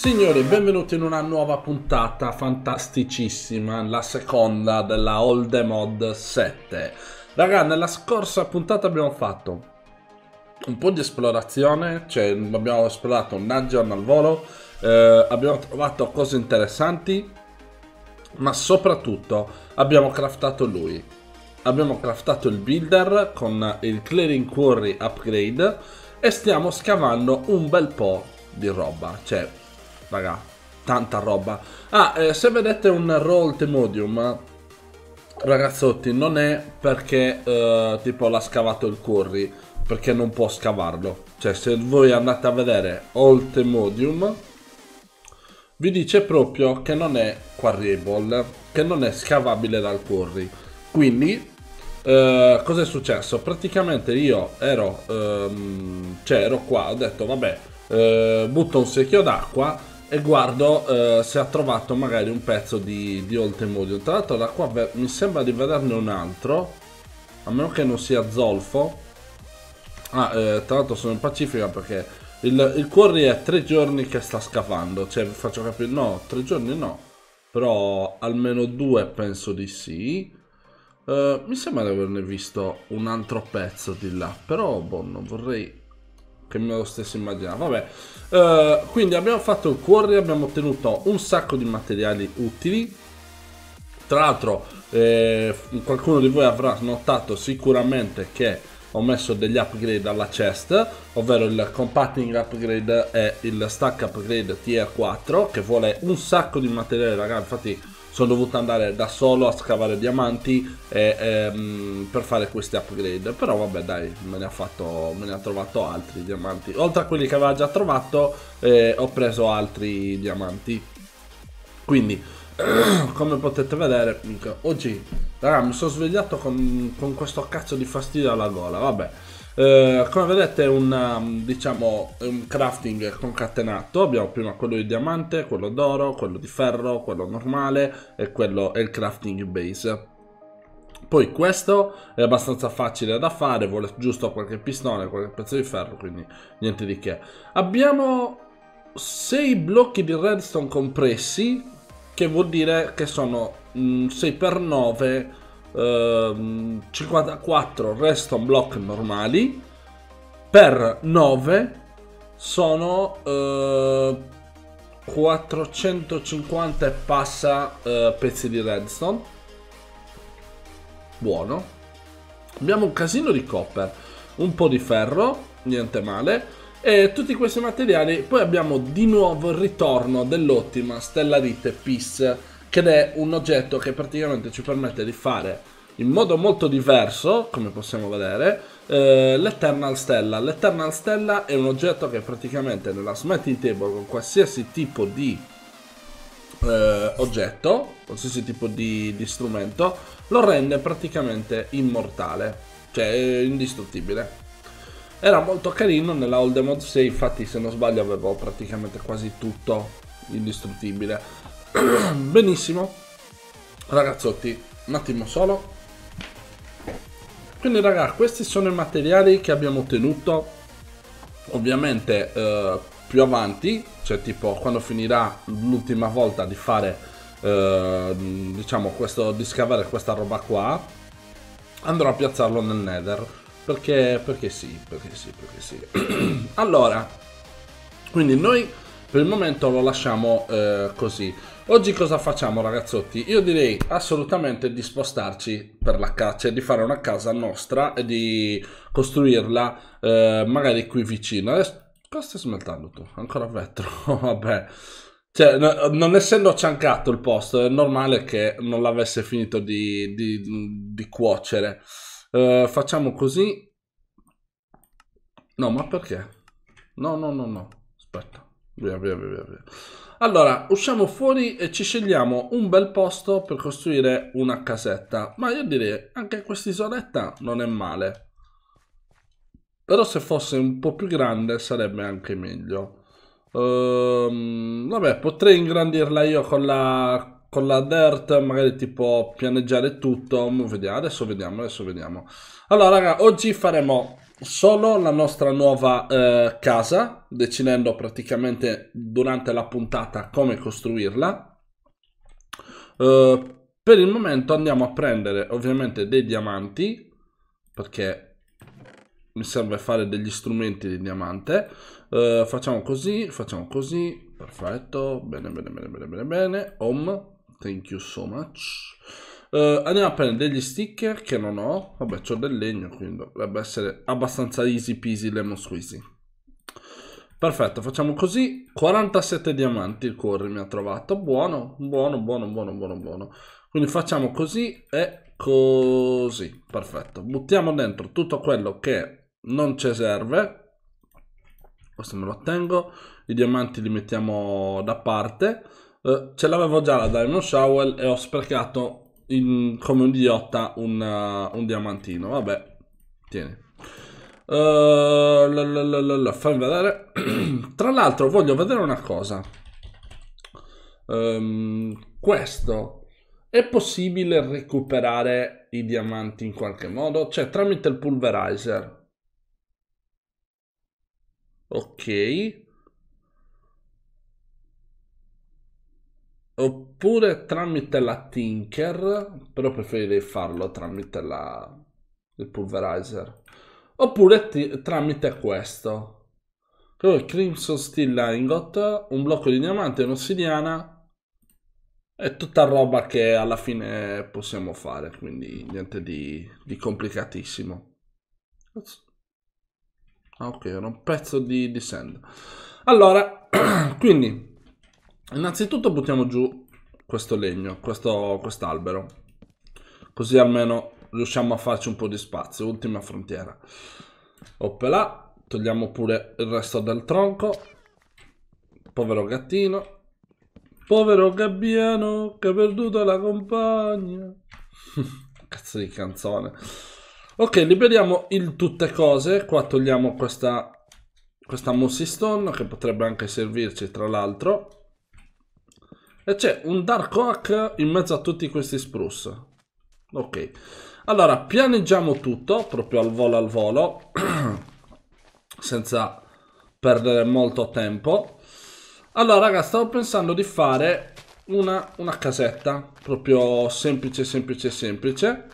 Signori, benvenuti in una nuova puntata fantasticissima, la seconda della All Mod 7. Raga, nella scorsa puntata abbiamo fatto un po' di esplorazione, cioè abbiamo esplorato un dungeon al volo, eh, abbiamo trovato cose interessanti, ma soprattutto abbiamo craftato lui. Abbiamo craftato il builder con il clearing quarry upgrade e stiamo scavando un bel po' di roba, cioè raga, tanta roba. Ah, eh, se vedete un roll Temodium, ragazzotti, non è perché eh, tipo l'ha scavato il curry, perché non può scavarlo. Cioè, se voi andate a vedere All Temodium, vi dice proprio che non è quarryable, che non è scavabile dal curry. Quindi, eh, cosa è successo? Praticamente io ero, ehm, cioè ero qua, ho detto vabbè, eh, butto un secchio d'acqua, e guardo eh, se ha trovato magari un pezzo di, di Oltemodio. Tra l'altro da qua mi sembra di vederne un altro, a meno che non sia Zolfo. Ah, eh, tra l'altro sono in Pacifica perché il, il Quarry è tre giorni che sta scavando, cioè vi faccio capire, no, tre giorni no, però almeno due penso di sì. Eh, mi sembra di averne visto un altro pezzo di là, però boh, non vorrei che me lo stesso immaginavo. Vabbè, uh, quindi abbiamo fatto il quarry, abbiamo ottenuto un sacco di materiali utili. Tra l'altro, eh, qualcuno di voi avrà notato sicuramente che ho messo degli upgrade alla chest, ovvero il compacting upgrade e il stack upgrade tier 4, che vuole un sacco di materiali, ragazzi. Infatti, sono dovuto andare da solo a scavare diamanti e, ehm, per fare questi upgrade. Però vabbè dai, me ne ha, fatto, me ne ha trovato altri diamanti. Oltre a quelli che aveva già trovato, eh, ho preso altri diamanti. Quindi, come potete vedere, oggi, raga, mi sono svegliato con, con questo cazzo di fastidio alla gola, vabbè. Eh, come vedete è una, um, diciamo, un crafting concatenato, abbiamo prima quello di diamante, quello d'oro, quello di ferro, quello normale e quello è il crafting base. Poi questo è abbastanza facile da fare, vuole giusto qualche pistone, qualche pezzo di ferro, quindi niente di che. Abbiamo 6 blocchi di redstone compressi, che vuol dire che sono 6x9 mm, 54 ehm, redstone block normali per 9 sono eh, 450 e passa eh, pezzi di redstone buono abbiamo un casino di copper un po' di ferro niente male e tutti questi materiali poi abbiamo di nuovo il ritorno dell'ottima stella stellarite peace che è un oggetto che praticamente ci permette di fare in modo molto diverso, come possiamo vedere, eh, l'Eternal Stella. L'Eternal Stella è un oggetto che praticamente nella smelting table con qualsiasi tipo di eh, oggetto, qualsiasi tipo di, di strumento, lo rende praticamente immortale, cioè indistruttibile. Era molto carino, nella Old Mod 6 infatti se non sbaglio avevo praticamente quasi tutto indistruttibile. Benissimo, ragazzotti, un attimo solo. Quindi ragazzi, questi sono i materiali che abbiamo ottenuto, ovviamente eh, più avanti, cioè tipo quando finirà l'ultima volta di fare Uh, diciamo questo, di scavare questa roba qua andrò a piazzarlo nel nether perché, perché sì perché sì perché sì allora quindi noi per il momento lo lasciamo eh, così. Oggi cosa facciamo ragazzotti? Io direi assolutamente di spostarci per la caccia, cioè di fare una casa nostra e di costruirla eh, magari qui vicino. Adesso, cosa stai smeltando tu? Ancora vetro? Vabbè. Cioè, no, non essendo acciancato il posto, è normale che non l'avesse finito di, di, di cuocere. Eh, facciamo così. No, ma perché? No, no, no, no. Aspetta. Via, via, via, via. Allora, usciamo fuori e ci scegliamo un bel posto per costruire una casetta. Ma io direi, anche questa isoletta non è male. Però se fosse un po' più grande sarebbe anche meglio. Ehm, vabbè, potrei ingrandirla io con la, con la dirt, magari tipo pianeggiare tutto. Vediamo, adesso vediamo, adesso vediamo. Allora, raga, oggi faremo solo la nostra nuova eh, casa, decidendo praticamente durante la puntata come costruirla. Eh, per il momento andiamo a prendere ovviamente dei diamanti, perché mi serve fare degli strumenti di diamante. Eh, facciamo così, facciamo così, perfetto, bene, bene, bene, bene, bene, bene, home, thank you so much. Uh, andiamo a prendere degli sticker che non ho. Vabbè, ho del legno, quindi dovrebbe essere abbastanza easy peasy lemon squeezy. Perfetto, facciamo così. 47 diamanti il corri mi ha trovato. Buono, buono, buono, buono, buono, buono. Quindi facciamo così e così. Perfetto. Buttiamo dentro tutto quello che non ci serve. Questo me lo tengo. I diamanti li mettiamo da parte. Uh, ce l'avevo già la Diamond Shovel e ho sprecato in, come un idiota un, uh, un diamantino. Vabbè, tieni. Uh, la, la, la, fammi vedere. Tra l'altro, voglio vedere una cosa. Um, questo è possibile recuperare i diamanti in qualche modo? Cioè, tramite il pulverizer. Ok. oppure tramite la Tinker, però preferirei farlo tramite la, il Pulverizer, oppure tramite questo. Poi Crimson Steel Lingot, un blocco di diamante, un'ossidiana e tutta roba che alla fine possiamo fare, quindi niente di, di complicatissimo. Ah, ok, era un pezzo di, di sand. Allora, quindi Innanzitutto buttiamo giù questo legno, questo quest'albero. Così almeno riusciamo a farci un po' di spazio. Ultima frontiera. Oppela. Togliamo pure il resto del tronco. Povero gattino. Povero gabbiano che ha perduto la compagna. Cazzo di canzone. Ok, liberiamo il tutte cose. Qua togliamo questa, questa Mossy Stone che potrebbe anche servirci tra l'altro. E c'è un Dark Oak in mezzo a tutti questi spruce. Ok. Allora, pianeggiamo tutto, proprio al volo al volo, senza perdere molto tempo. Allora, raga, stavo pensando di fare una, una casetta, proprio semplice, semplice, semplice.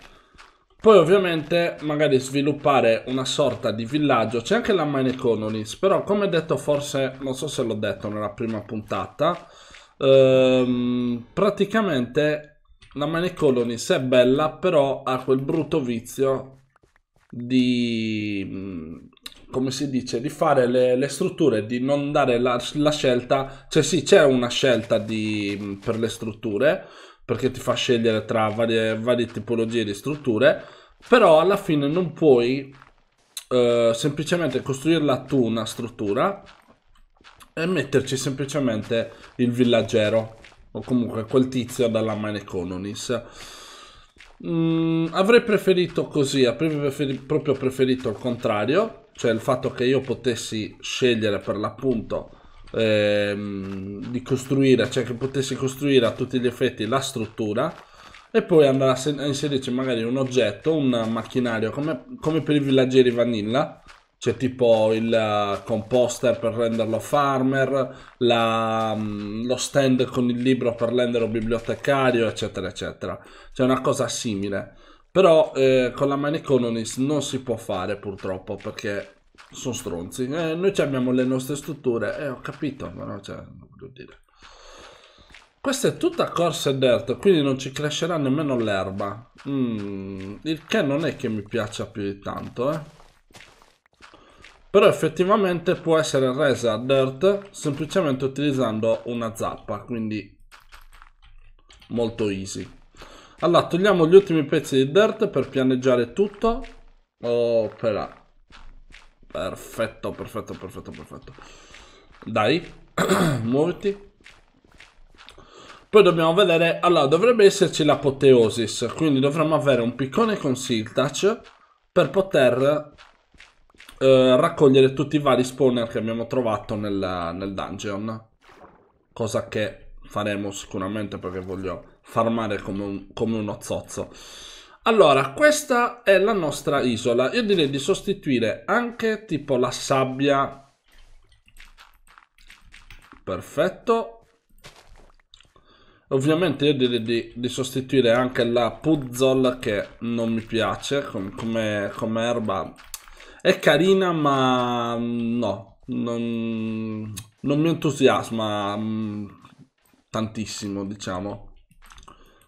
Poi ovviamente magari sviluppare una sorta di villaggio, c'è anche la Mine Economies, però come detto forse, non so se l'ho detto nella prima puntata, ehm, praticamente la Money Colony, se è bella, però ha quel brutto vizio di mm, come si dice di fare le, le strutture di non dare la, la scelta cioè sì c'è una scelta di, mm, per le strutture perché ti fa scegliere tra varie, varie tipologie di strutture però alla fine non puoi eh, semplicemente costruirla tu una struttura e metterci semplicemente il villaggero o comunque quel tizio dalla Mine Economies. Mm, avrei preferito così, avrei preferi proprio preferito il contrario, cioè il fatto che io potessi scegliere per l'appunto ehm, di costruire, cioè che potessi costruire a tutti gli effetti la struttura e poi andare a, a inserirci magari un oggetto, un macchinario come, come per i villaggeri vanilla c'è tipo il eh, composter per renderlo farmer, la, mm, lo stand con il libro per renderlo bibliotecario, eccetera, eccetera. C'è una cosa simile. Però eh, con la Mine Colonies non si può fare purtroppo perché sono stronzi. Eh, noi abbiamo le nostre strutture, eh, ho capito, ma no, cioè, non voglio dire. Questa è tutta corsa e dirt, quindi non ci crescerà nemmeno l'erba. Mm, il che non è che mi piaccia più di tanto, eh però effettivamente può essere resa dirt semplicemente utilizzando una zappa, quindi molto easy. Allora, togliamo gli ultimi pezzi di dirt per pianeggiare tutto. Opera. Perfetto, perfetto, perfetto, perfetto. Dai, muoviti. Poi dobbiamo vedere, allora dovrebbe esserci l'apoteosis, quindi dovremmo avere un piccone con Siltach per poter eh, raccogliere tutti i vari spawner che abbiamo trovato nel, nel dungeon. Cosa che faremo sicuramente perché voglio farmare come, un, come uno zozzo. Allora, questa è la nostra isola. Io direi di sostituire anche tipo la sabbia. Perfetto. Ovviamente io direi di, di sostituire anche la puzzle che non mi piace com, come, come erba. È carina, ma mm, no, non, non mi entusiasma mm, tantissimo, diciamo.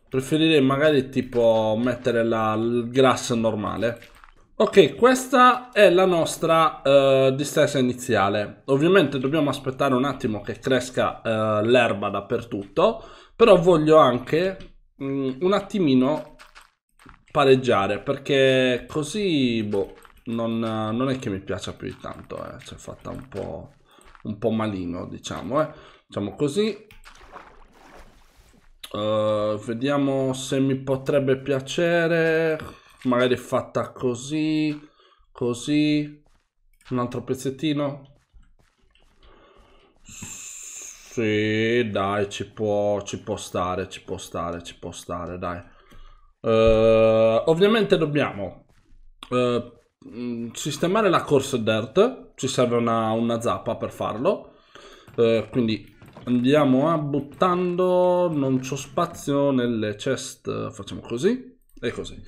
Preferirei magari tipo mettere la, il grass normale. Ok, questa è la nostra uh, distesa iniziale. Ovviamente dobbiamo aspettare un attimo che cresca uh, l'erba dappertutto, però voglio anche mh, mm, un attimino pareggiare, perché così boh, non, non, è che mi piaccia più di tanto, eh. C'è fatta un po', un po' malino, diciamo, eh. Diciamo così. Uh, vediamo se mi potrebbe piacere. Magari fatta così, così. Un altro pezzettino. Sì, dai, ci può, ci può stare, ci può stare, ci può stare, dai. Uh, ovviamente dobbiamo uh, Mm, sistemare la corsa dirt, ci serve una, una zappa per farlo, eh, quindi andiamo a buttando, non c'ho spazio nelle chest, facciamo così e così.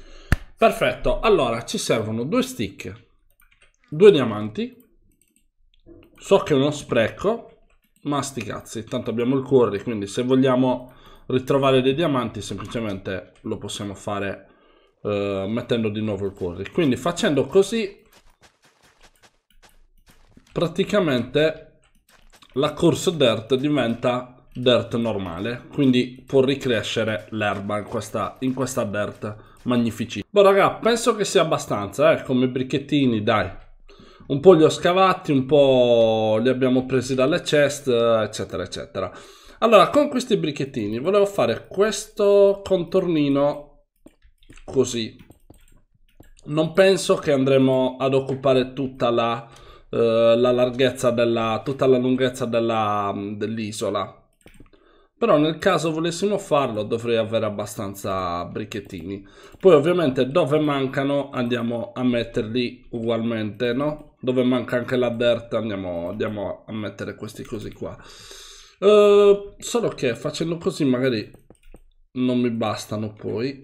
Perfetto, allora ci servono due stick, due diamanti, so che è uno spreco, ma sti cazzi, tanto abbiamo il cuore quindi se vogliamo ritrovare dei diamanti semplicemente lo possiamo fare eh, mettendo di nuovo il quarry. Quindi facendo così praticamente la course dirt diventa dirt normale, quindi può ricrescere l'erba in questa, in questa dirt magnifici. Boh raga, penso che sia abbastanza, eh, come bricchettini, dai. Un po' li ho scavati, un po' li abbiamo presi dalle chest, eccetera, eccetera. Allora, con questi bricchettini volevo fare questo contornino così. Non penso che andremo ad occupare tutta la, eh, la larghezza della, tutta la lunghezza mm, dell'isola. Dell però nel caso volessimo farlo dovrei avere abbastanza brichettini. Poi ovviamente dove mancano andiamo a metterli ugualmente, no? Dove manca anche la dirt andiamo, andiamo a mettere questi cosi qua. Uh, solo che facendo così magari non mi bastano poi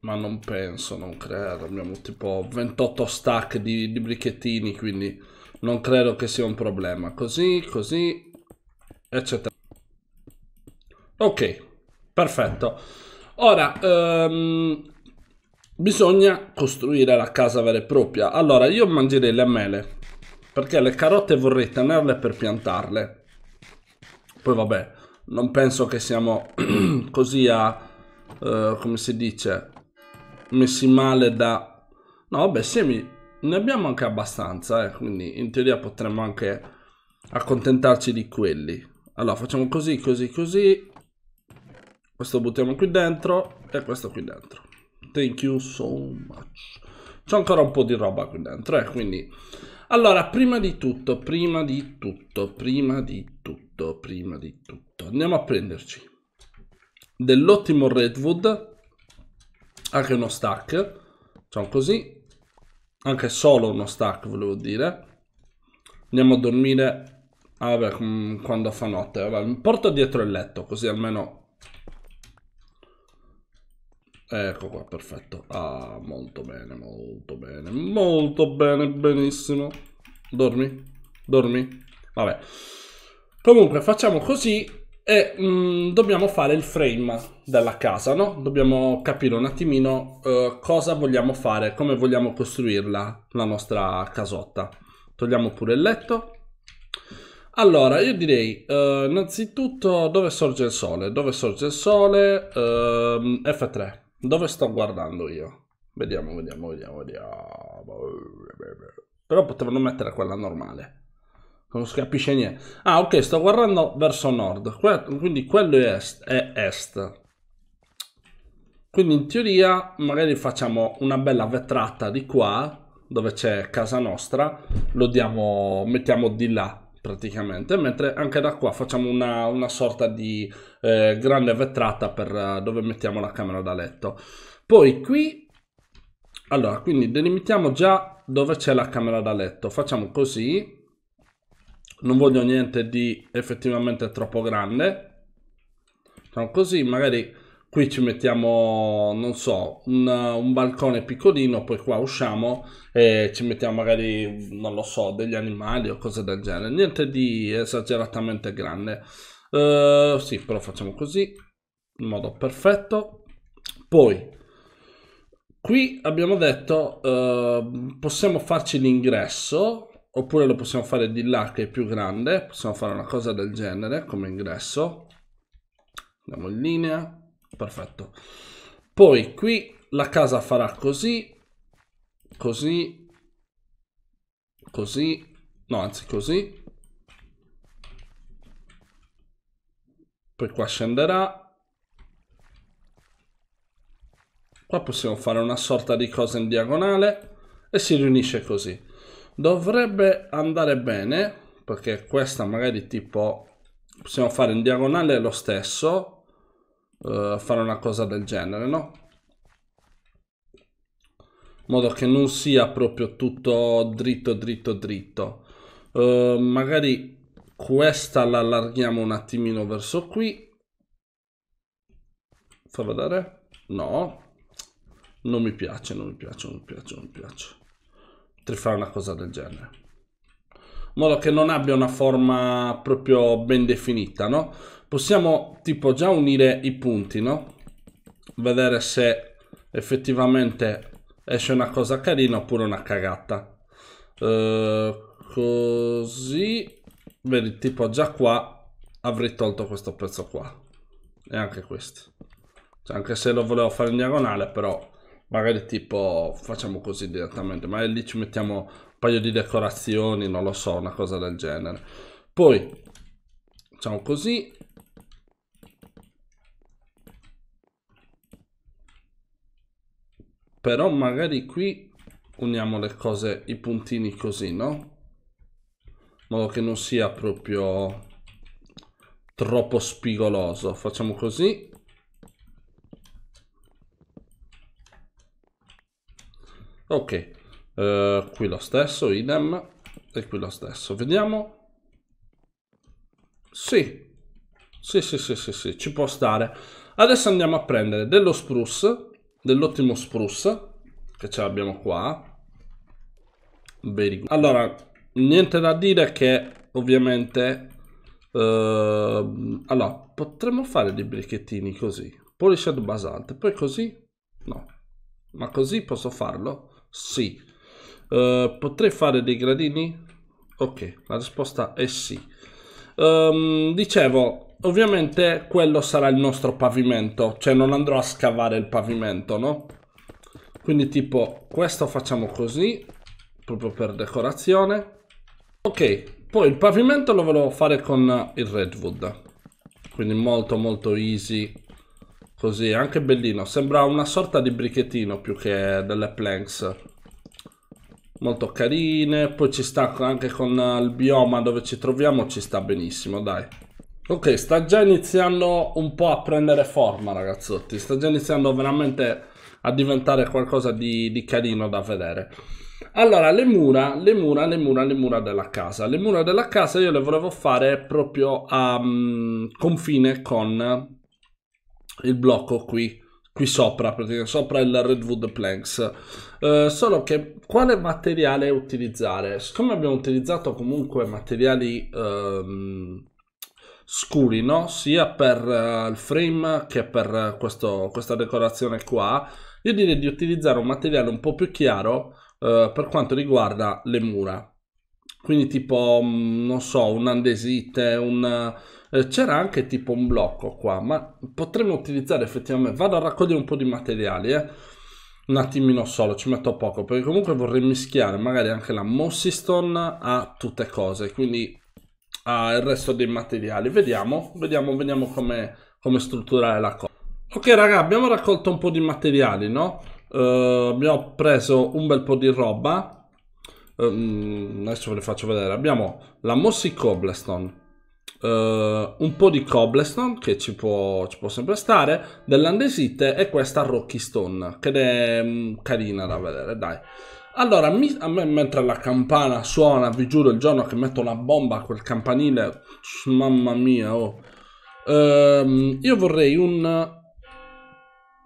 ma non penso, non credo. Abbiamo tipo 28 stack di, di brichettini, quindi non credo che sia un problema. Così, così, eccetera. Ok, perfetto. Ora, um, bisogna costruire la casa vera e propria. Allora, io mangerei le mele, perché le carote vorrei tenerle per piantarle. Poi vabbè, non penso che siamo così a... Uh, come si dice messi male da... No, vabbè, semi ne abbiamo anche abbastanza, eh, quindi in teoria potremmo anche accontentarci di quelli. Allora, facciamo così, così, così. Questo buttiamo qui dentro e questo qui dentro. Thank you so much. C'è ancora un po' di roba qui dentro, eh, quindi... Allora, prima di tutto, prima di tutto, prima di tutto, prima di tutto, andiamo a prenderci dell'ottimo Redwood anche uno stack facciamo così anche solo uno stack volevo dire andiamo a dormire ah, vabbè quando fa notte vabbè, mi porto dietro il letto così almeno ecco qua perfetto ah molto bene molto bene molto bene benissimo dormi dormi vabbè comunque facciamo così e mh, mm, dobbiamo fare il frame della casa, no? Dobbiamo capire un attimino uh, cosa vogliamo fare, come vogliamo costruirla, la nostra casotta. Togliamo pure il letto. Allora, io direi uh, innanzitutto dove sorge il sole, dove sorge il sole, uh, eh, F3, dove sto guardando io? Vediamo, vediamo, vediamo, vediamo. Però potevano mettere quella normale. Non si capisce niente. Ah, ok, sto guardando verso nord. Que quindi quello è est, è est. Quindi in teoria magari facciamo una bella vetrata di qua, dove c'è casa nostra, lo diamo, mettiamo di là praticamente, mentre anche da qua facciamo una, una sorta di eh, grande vetrata per eh, dove mettiamo la camera da letto. Poi qui, allora, quindi delimitiamo già dove c'è la camera da letto, facciamo così, non voglio niente di effettivamente troppo grande facciamo così magari qui ci mettiamo non so un, un, balcone piccolino poi qua usciamo e ci mettiamo magari non lo so degli animali o cose del genere niente di esageratamente grande uh, sì però facciamo così in modo perfetto poi qui abbiamo detto uh, possiamo farci l'ingresso oppure lo possiamo fare di là che è più grande, possiamo fare una cosa del genere come ingresso, andiamo in linea, perfetto. Poi qui la casa farà così, così, così, no anzi così, poi qua scenderà, qua possiamo fare una sorta di cosa in diagonale e si riunisce così dovrebbe andare bene perché questa magari tipo possiamo fare in diagonale lo stesso eh, fare una cosa del genere no in modo che non sia proprio tutto dritto dritto dritto eh, magari questa la allarghiamo un attimino verso qui fa vedere no non mi piace non mi piace non mi piace non mi piace per fare una cosa del genere. In modo che non abbia una forma proprio ben definita, no? Possiamo tipo già unire i punti, no? Vedere se effettivamente esce una cosa carina oppure una cagata. Eh, così, vedi, tipo già qua avrei tolto questo pezzo qua. E anche questo. Cioè, anche se lo volevo fare in diagonale, però magari tipo facciamo così direttamente, magari lì ci mettiamo un paio di decorazioni, non lo so, una cosa del genere. Poi facciamo così. Però magari qui uniamo le cose, i puntini così, no? In modo che non sia proprio troppo spigoloso. Facciamo così. ok uh, qui lo stesso idem e qui lo stesso vediamo sì sì, sì, sì, sì, sì, ci può stare. Adesso andiamo a prendere dello spruce, dell'ottimo spruce, che ce l'abbiamo qua. Very good. Allora, niente da dire che ovviamente... Uh, allora, potremmo fare dei brichettini così. Polished basalt, poi così? No. Ma così posso farlo? Sì. Uh, potrei fare dei gradini? Ok, la risposta è sì. Um, dicevo, ovviamente quello sarà il nostro pavimento, cioè non andrò a scavare il pavimento, no? Quindi tipo questo facciamo così, proprio per decorazione. Ok, poi il pavimento lo volevo fare con il redwood, quindi molto molto easy Così, anche bellino. Sembra una sorta di brichettino più che delle planks. Molto carine. Poi ci sta anche con il bioma dove ci troviamo, ci sta benissimo, dai. Ok, sta già iniziando un po' a prendere forma, ragazzotti. Sta già iniziando veramente a diventare qualcosa di, di carino da vedere. Allora, le mura, le mura, le mura, le mura della casa. Le mura della casa io le volevo fare proprio a um, confine con il blocco qui, qui sopra, praticamente sopra il Redwood Planks. Eh, solo che quale materiale utilizzare? Siccome abbiamo utilizzato comunque materiali ehm, scuri, no? sia per eh, il frame che per eh, questo, questa decorazione qua, io direi di utilizzare un materiale un po' più chiaro eh, per quanto riguarda le mura. Quindi tipo, mm, non so, un andesite, un eh, c'era anche tipo un blocco qua, ma potremmo utilizzare effettivamente, vado a raccogliere un po' di materiali, eh. un attimino solo, ci metto poco, perché comunque vorrei mischiare magari anche la Mossy Stone a tutte cose, quindi al resto dei materiali. Vediamo, vediamo, vediamo come, come strutturare la cosa. Ok raga, abbiamo raccolto un po' di materiali, no? Uh, abbiamo preso un bel po' di roba. Um, adesso ve le faccio vedere. Abbiamo la Mossy Cobblestone, Uh, un po' di cobblestone che ci può, ci può sempre stare, dell'andesite e questa rocky stone che è mh, mm, carina da vedere, dai. Allora, mi, a me mentre la campana suona, vi giuro il giorno che metto una bomba a quel campanile, mamma mia, oh. Uh, io vorrei un...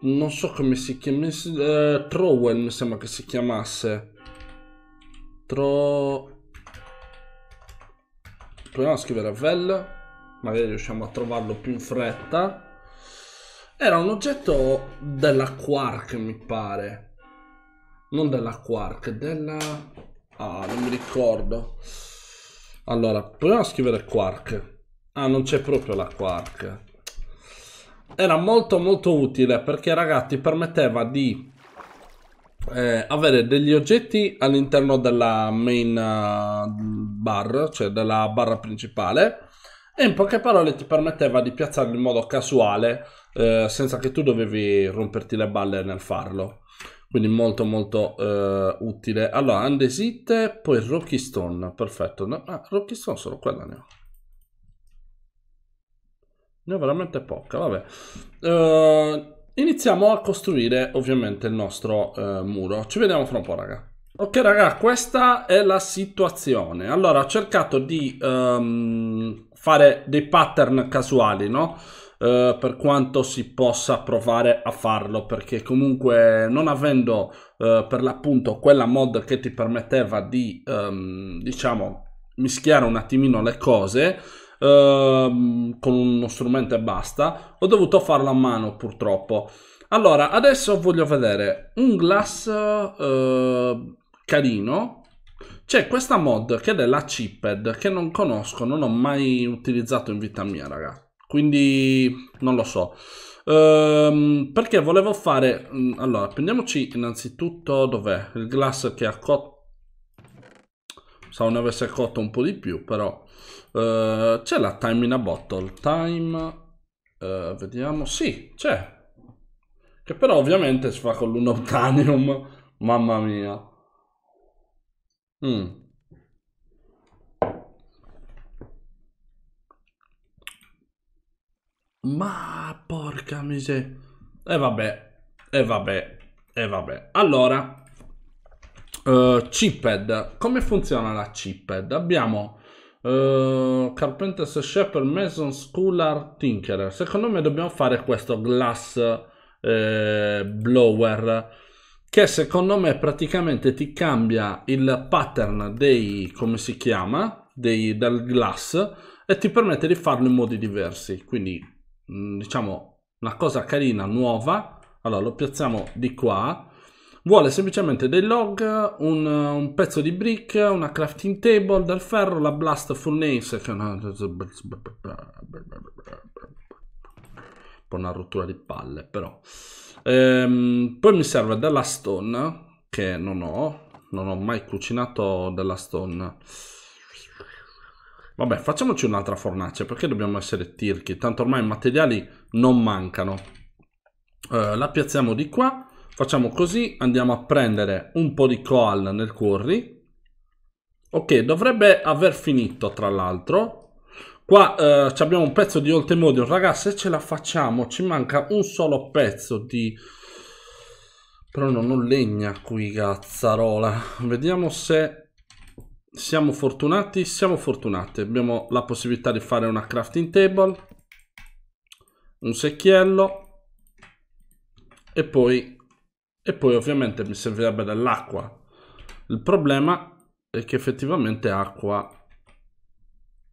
Non so come si chiamasse... Uh, Trowel mi sembra che si chiamasse. Tro proviamo a scrivere a Vel, magari riusciamo a trovarlo più in fretta. Era un oggetto della Quark, mi pare. Non della Quark, della... Ah, non mi ricordo. Allora, proviamo a scrivere Quark. Ah, non c'è proprio la Quark. Era molto molto utile perché, ragazzi, permetteva di eh, avere degli oggetti all'interno della main eh, bar, cioè della barra principale, e in poche parole ti permetteva di piazzarli in modo casuale eh, senza che tu dovevi romperti le balle nel farlo. Quindi molto molto eh, utile. Allora, Andesite, poi Rocky Stone, perfetto. No, ah, Rocky Stone solo quella ne ho. Ne ho veramente poca, vabbè. Uh, iniziamo a costruire ovviamente il nostro eh, muro. Ci vediamo fra un po', raga. Ok, raga, questa è la situazione. Allora, ho cercato di um, fare dei pattern casuali, no? Uh, per quanto si possa provare a farlo, perché comunque non avendo uh, per l'appunto quella mod che ti permetteva di, um, diciamo, mischiare un attimino le cose, Ehm, con uno strumento e basta. Ho dovuto farlo a mano purtroppo. Allora, adesso voglio vedere un glass eh, carino. C'è questa mod che è della Chipped che non conosco, non ho mai utilizzato in vita mia, raga. Quindi non lo so. Ehm, perché volevo fare... Mm, allora, prendiamoci innanzitutto... Dov'è? Il glass che ha cotto... Pensavo ne avesse cotto un po' di più, però... Uh, c'è la time in a bottle. Time... Uh, vediamo... Sì, c'è. Che però ovviamente si fa con l'unobtanium. Mamma mia. Mm. Ma porca miseria. E eh vabbè, e eh vabbè, e eh vabbè. Allora, uh, eh, chiphead. Come funziona la chiphead? Abbiamo eh, Carpenter's Shepherd Mason Schooler Tinkerer. Secondo me dobbiamo fare questo glass eh, blower che secondo me praticamente ti cambia il pattern dei come si chiama dei, del glass e ti permette di farlo in modi diversi. Quindi mm, diciamo una cosa carina nuova. Allora lo piazziamo di qua Vuole semplicemente dei log, un, un pezzo di brick, una crafting table, del ferro, la blast furnace che è una... una rottura di palle però. Ehm, poi mi serve della stone che non ho, non ho mai cucinato della stone. Vabbè, facciamoci un'altra fornace perché dobbiamo essere tirchi, tanto ormai i materiali non mancano. Eh, la piazziamo di qua facciamo così, andiamo a prendere un po' di koal nel curry. Ok, dovrebbe aver finito tra l'altro. Qua eh, abbiamo un pezzo di Oltemodium, ragazzi, ce la facciamo ci manca un solo pezzo di... Però non ho legna qui, cazzarola. Vediamo se siamo fortunati. Siamo fortunati, abbiamo la possibilità di fare una crafting table, un secchiello e poi e poi ovviamente mi servirebbe dell'acqua. Il problema è che effettivamente acqua...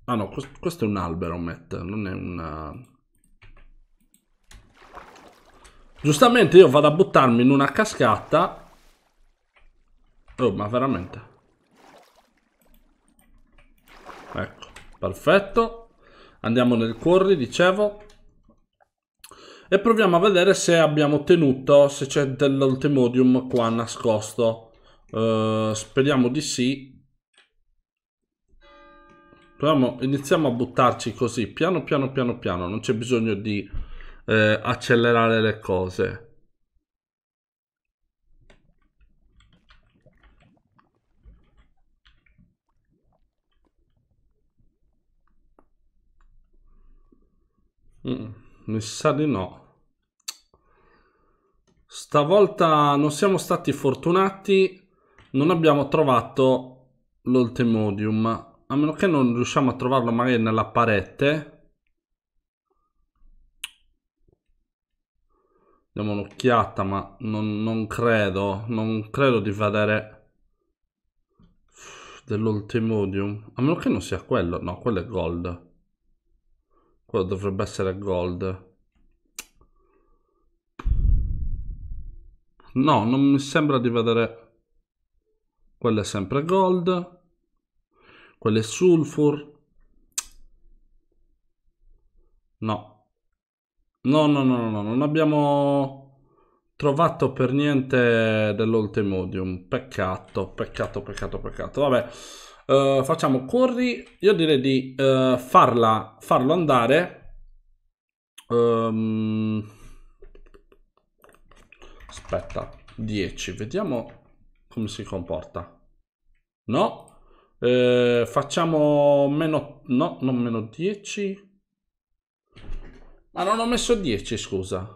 Ah no, questo è un albero, Matt, non è una... Giustamente io vado a buttarmi in una cascata. Oh, ma veramente. Ecco, perfetto. Andiamo nel quarry, dicevo e proviamo a vedere se abbiamo ottenuto, se c'è dell'ultimodium qua nascosto. Uh, speriamo di sì. Proviamo, iniziamo a buttarci così, piano piano piano piano, non c'è bisogno di eh, accelerare le cose. Mm mi sa di no. Stavolta non siamo stati fortunati, non abbiamo trovato l'oltemodium, a meno che non riusciamo a trovarlo magari nella parete. Diamo un'occhiata, ma non, non credo, non credo di vedere dell'oltemodium, a meno che non sia quello, no, quello è gold. Quello dovrebbe essere gold. No, non mi sembra di vedere... Quello è sempre gold. Quello è sulfur. No. No, no, no, no, non abbiamo trovato per niente dell'oltemodium. Peccato, peccato, peccato, peccato. Vabbè. Uh, facciamo corri io direi di uh, farla, farlo andare. Um, aspetta, 10, vediamo come si comporta. No, uh, facciamo meno, no, non meno 10. Ma non ho messo 10, scusa.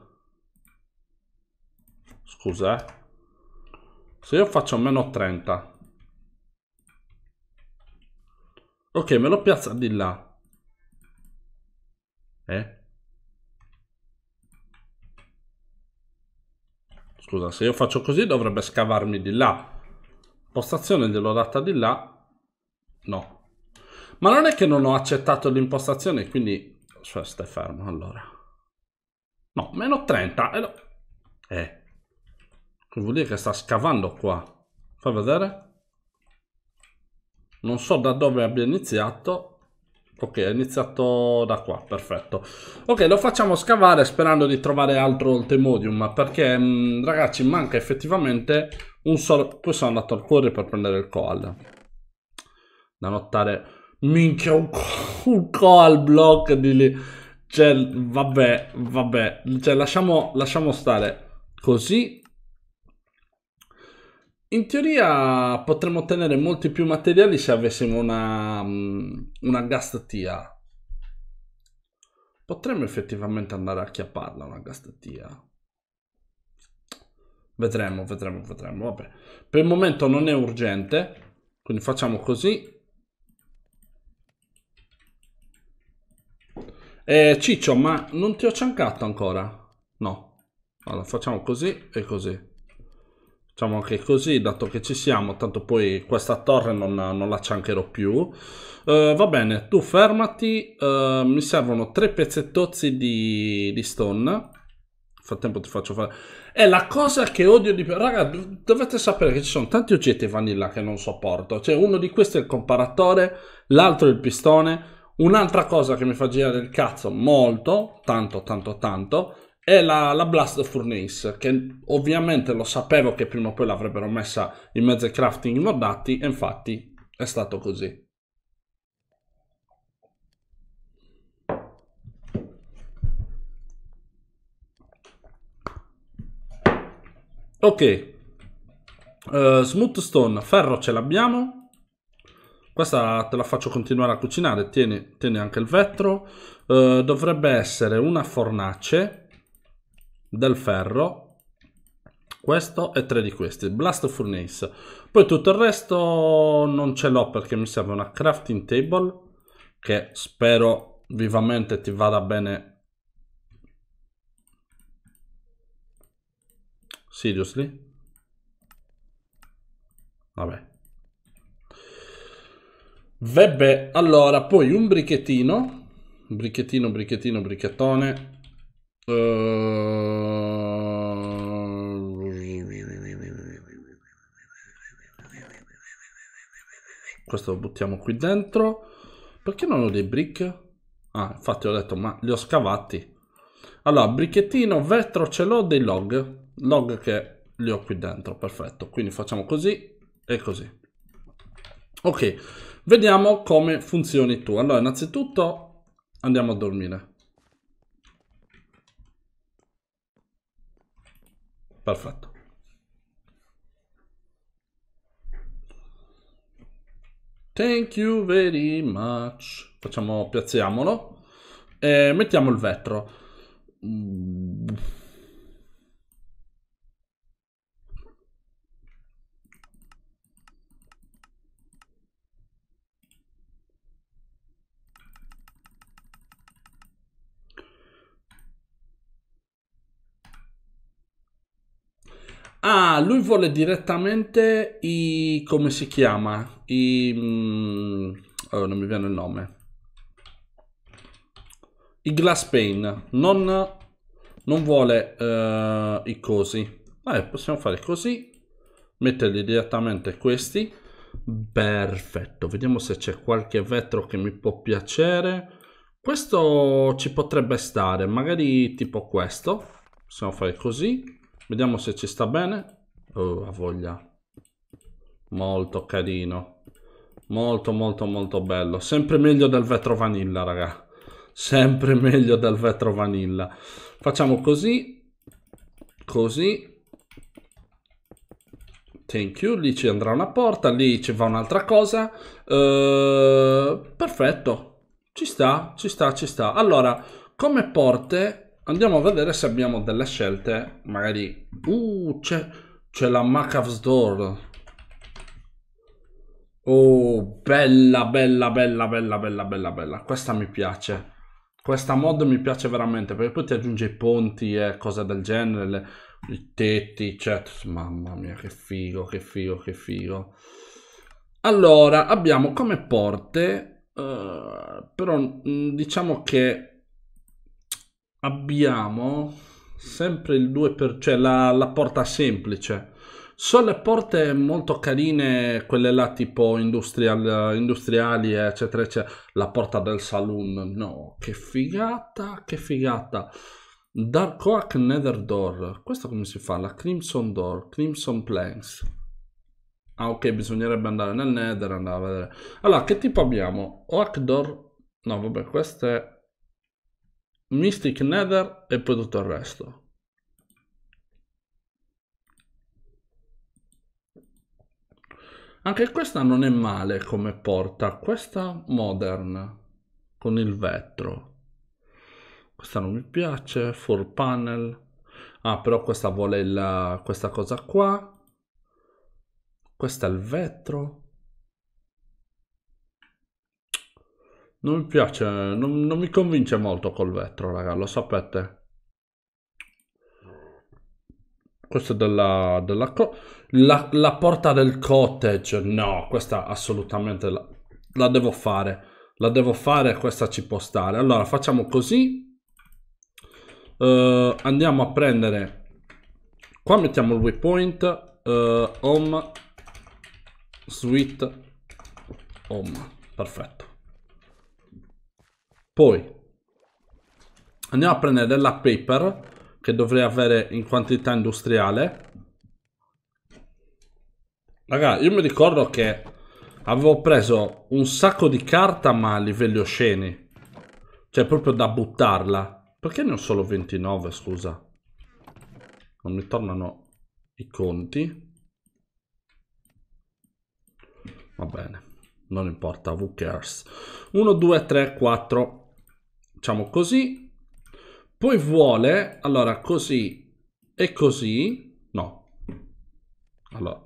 Scusa, eh. Se io faccio meno 30. Ok, me lo piazza di là. Eh? Scusa, se io faccio così dovrebbe scavarmi di là. Postazione gliel'ho data di là. No. Ma non è che non ho accettato l'impostazione, quindi... Cioè, stai fermo, allora. No, meno 30. Eh. eh. Vuol dire che sta scavando qua. Fai vedere? non so da dove abbia iniziato ok è iniziato da qua perfetto ok lo facciamo scavare sperando di trovare altro modium perché mh, mm, ragazzi manca effettivamente un solo poi sono andato al cuore per prendere il coal da notare minchia un, co un coal block di lì cioè vabbè vabbè cioè lasciamo, lasciamo stare così in teoria potremmo ottenere molti più materiali se avessimo una, mm, una gastatia. Potremmo effettivamente andare a chiapparla una gastatia. Vedremo, vedremo, vedremo. Vabbè. Per il momento non è urgente, quindi facciamo così. Eh, Ciccio, ma non ti ho ciancato ancora? No. Allora, facciamo così e così. Diciamo anche così, dato che ci siamo, tanto poi questa torre non, non la ciancherò più. Uh, va bene, tu fermati, uh, mi servono tre pezzettozzi di, di stone. Nel frattempo ti faccio fare... È la cosa che odio di più... Raga, dovete sapere che ci sono tanti oggetti vanilla che non sopporto. Cioè, uno di questi è il comparatore, l'altro è il pistone. Un'altra cosa che mi fa girare il cazzo molto, tanto, tanto, tanto, è la, la, Blast Furnace, che ovviamente lo sapevo che prima o poi l'avrebbero messa in mezzo ai crafting mordati, e infatti è stato così. Ok, uh, Smooth Stone, ferro ce l'abbiamo. Questa te la faccio continuare a cucinare, tieni, tieni anche il vetro. Uh, dovrebbe essere una fornace del ferro, questo e tre di questi, Blast Furnace. Poi tutto il resto non ce l'ho perché mi serve una crafting table che spero vivamente ti vada bene. Seriously? Vabbè. Vebbe, allora, poi un brichettino, brichettino, brichettino, brichettone, Ehm. Questo lo buttiamo qui dentro. Perché non ho dei brick? Ah, infatti ho detto, ma li ho scavati. Allora, bricchettino, vetro, ce l'ho dei log. Log che li ho qui dentro, perfetto. Quindi facciamo così e così. Ok, vediamo come funzioni tu. Allora, innanzitutto andiamo a dormire. Perfetto. Thank you very much. Facciamo, piazziamolo. E mettiamo il vetro. Mm. Ah, lui vuole direttamente i... come si chiama? I... Mm, oh, non mi viene il nome. I glass pane. Non, non vuole uh, i cosi. Vabbè, possiamo fare così. Metterli direttamente questi. Perfetto. Vediamo se c'è qualche vetro che mi può piacere. Questo ci potrebbe stare. Magari tipo questo. Possiamo fare così Vediamo se ci sta bene. Oh, ha voglia. Molto carino. Molto, molto, molto bello. Sempre meglio del vetro vanilla, raga. Sempre meglio del vetro vanilla. Facciamo così. Così. Thank you. Lì ci andrà una porta, lì ci va un'altra cosa. Uh, perfetto. Ci sta, ci sta, ci sta. Allora, come porte andiamo a vedere se abbiamo delle scelte, magari... Uh, c'è la Macav's Door. Oh, bella, bella, bella, bella, bella, bella, bella. Questa mi piace. Questa mod mi piace veramente, perché poi ti aggiunge i ponti e cose del genere, le, i tetti, certo. mamma mia, che figo, che figo, che figo. Allora, abbiamo come porte, uh, però mm, diciamo che abbiamo sempre il 2 per, cioè la, la porta semplice sono le porte molto carine quelle là tipo industrial, industriali eccetera eccetera la porta del saloon no che figata che figata Dark Oak Nether Door questo come si fa? la Crimson Door Crimson Planks ah ok bisognerebbe andare nel Nether andare a vedere allora che tipo abbiamo? Oak Door no vabbè questo è Mystic Nether e poi tutto il resto. Anche questa non è male come porta, questa modern con il vetro. Questa non mi piace, full panel. Ah, però questa vuole la, questa cosa qua. Questo è il vetro. Non mi piace, non, non mi convince molto col vetro, raga, lo sapete. Questa è della... della la, la, porta del cottage, no, questa assolutamente la, la devo fare. La devo fare, questa ci può stare. Allora, facciamo così. Uh, andiamo a prendere... Qua mettiamo il waypoint, uh, home, Sweet. home, perfetto. Poi andiamo a prendere della paper che dovrei avere in quantità industriale. Raga, io mi ricordo che avevo preso un sacco di carta ma a livelli osceni. Cioè proprio da buttarla. Perché ne ho solo 29, scusa? Non mi tornano i conti. Va bene, non importa, who cares. 1, 2, 3, 4 diciamo così, poi vuole, allora, così e così, no, allora,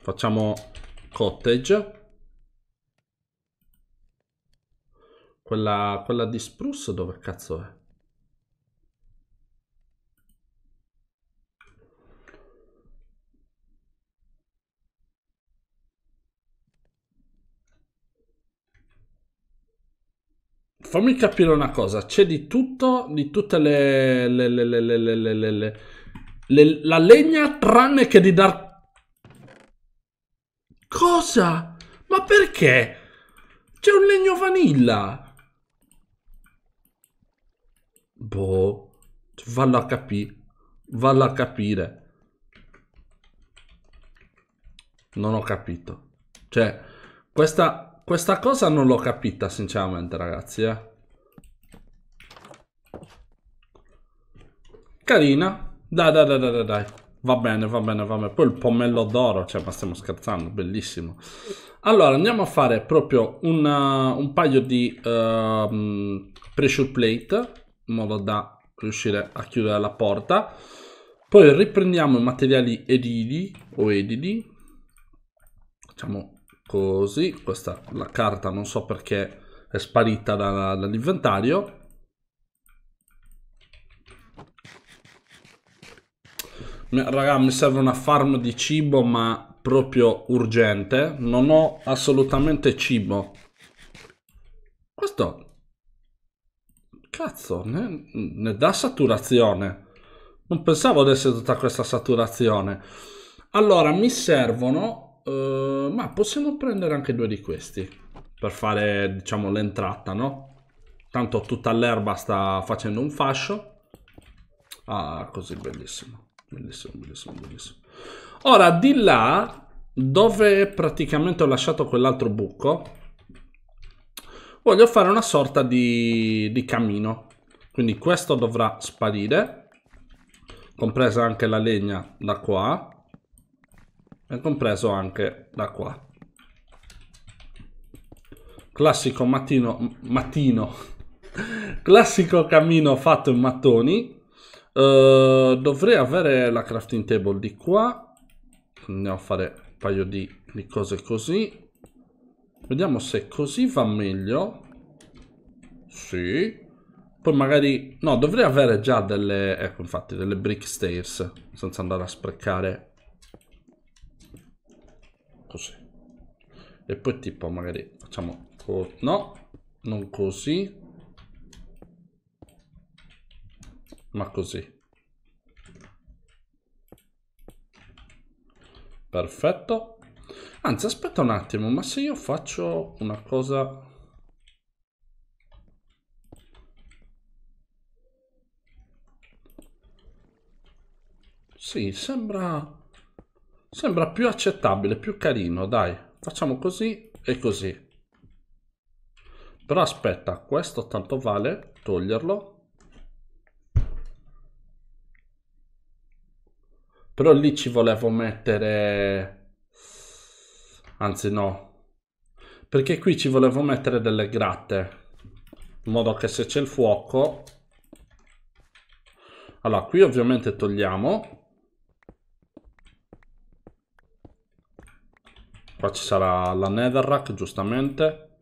facciamo cottage, quella, quella di spruce dove cazzo è? fammi capire una cosa, c'è di tutto, di tutte le... le, le, le la legna tranne che di dar... Cosa? Ma perché? C'è un legno vanilla! Boh, vallo a capire, vallo a capire. Non ho capito. Cioè, questa questa cosa non l'ho capita sinceramente ragazzi eh. Carina Dai dai dai dai dai Va bene va bene va bene Poi il pomello d'oro Cioè ma stiamo scherzando Bellissimo Allora andiamo a fare proprio una, eh, un paio di uh, pressure plate In modo da riuscire a chiudere la porta Poi riprendiamo i materiali edili O edili Facciamo Così, questa la carta non so perché è sparita da, dall'inventario. Raga, mi serve una farm di cibo, ma proprio urgente. Non ho assolutamente cibo. Questo... Cazzo, ne, ne dà saturazione. Non pensavo ad essere tutta questa saturazione. Allora, mi servono eh, ma possiamo prendere anche due di questi per fare, diciamo, l'entrata, no? Tanto tutta l'erba sta facendo un fascio. Ah, così bellissimo. Bellissimo, bellissimo, bellissimo. Ora, di là, dove praticamente ho lasciato quell'altro buco, voglio fare una sorta di, di camino. Quindi questo dovrà sparire, compresa anche la legna da qua è compreso anche da qua classico mattino mattino classico cammino fatto in mattoni uh, dovrei avere la crafting table di qua andiamo a fare un paio di, di cose così vediamo se così va meglio sì poi magari no dovrei avere già delle ecco infatti delle brick stairs senza andare a sprecare così esatto, e poi tipo magari facciamo no non così ma così perfetto anzi aspetta un attimo ma se io faccio una cosa sì sembra Sembra più accettabile, più carino, dai. Facciamo così e così. Però aspetta, questo tanto vale toglierlo. Però lì ci volevo mettere... Anzi no. Perché qui ci volevo mettere delle gratte. In modo che se c'è il fuoco... Allora, qui ovviamente togliamo. Qua ci sarà la netherrack, giustamente.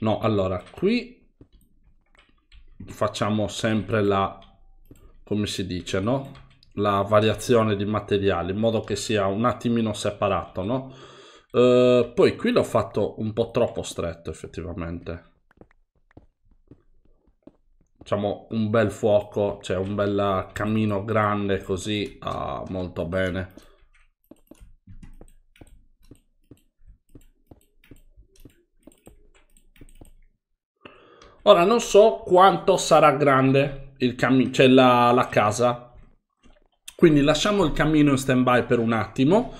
No, allora, qui facciamo sempre la, come si dice, no? La variazione di materiali, in modo che sia un attimino separato, no? Eh, poi qui l'ho fatto un po' troppo stretto effettivamente. Facciamo un bel fuoco, cioè un bel cammino grande così, ah, molto bene. Ora non so quanto sarà grande il cammino, cioè la, la casa. Quindi lasciamo il cammino in stand by per un attimo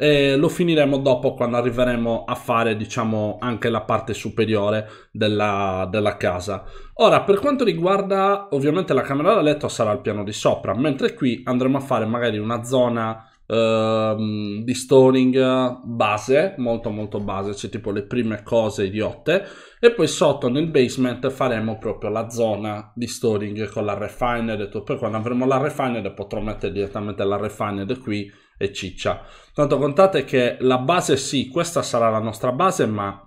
e lo finiremo dopo quando arriveremo a fare diciamo anche la parte superiore della, della casa. Ora per quanto riguarda ovviamente la camera da letto sarà al piano di sopra, mentre qui andremo a fare magari una zona Uh, di storing base, molto molto base, cioè tipo le prime cose idiote e poi sotto nel basement faremo proprio la zona di storing con la refiner e tutto, poi quando avremo la refiner potrò mettere direttamente la refiner qui e ciccia. Tanto contate che la base sì, questa sarà la nostra base, ma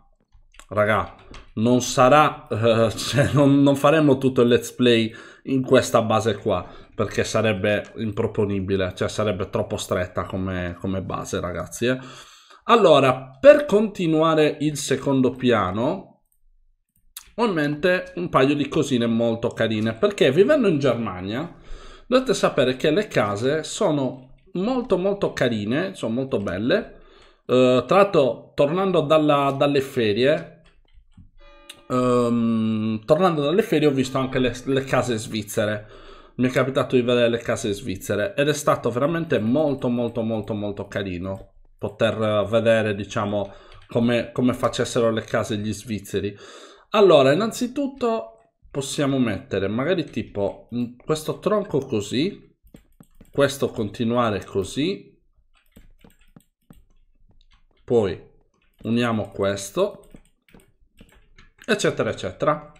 raga, non sarà, eh, cioè, non, non, faremo tutto il let's play in questa base qua, perché sarebbe improponibile, cioè sarebbe troppo stretta come, come base, ragazzi. Eh. Allora, per continuare il secondo piano, ho in mente un paio di cosine molto carine, perché vivendo in Germania, dovete sapere che le case sono molto molto carine, sono molto belle. Uh, tra l'altro, tornando dalla, dalle ferie, um, tornando dalle ferie ho visto anche le, le case svizzere. Mi è capitato di vedere le case svizzere ed è stato veramente molto molto molto molto carino poter vedere, diciamo, come, come facessero le case gli svizzeri. Allora, innanzitutto possiamo mettere magari tipo questo tronco così questo continuare così poi uniamo questo eccetera eccetera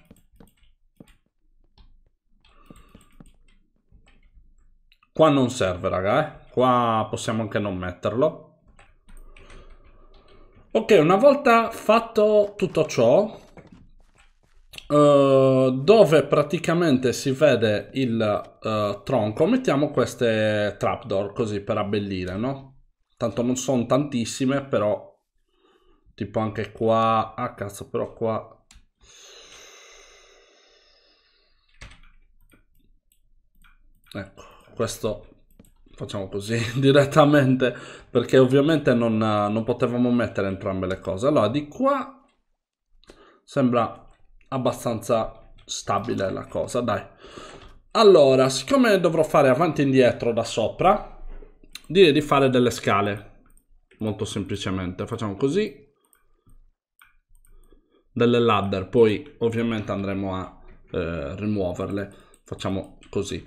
qua non serve raga eh? qua possiamo anche non metterlo ok una volta fatto tutto ciò eh, dove praticamente si vede il uh, tronco, mettiamo queste trapdoor così per abbellire, no? Tanto non sono tantissime, però tipo anche qua... Ah cazzo, però qua... Ecco, questo facciamo così direttamente perché ovviamente non, non potevamo mettere entrambe le cose. Allora, di qua sembra abbastanza stabile la cosa, dai. Allora, siccome dovrò fare avanti e indietro da sopra, direi di fare delle scale. Molto semplicemente, facciamo così. Delle ladder, poi ovviamente andremo a eh, rimuoverle. Facciamo così.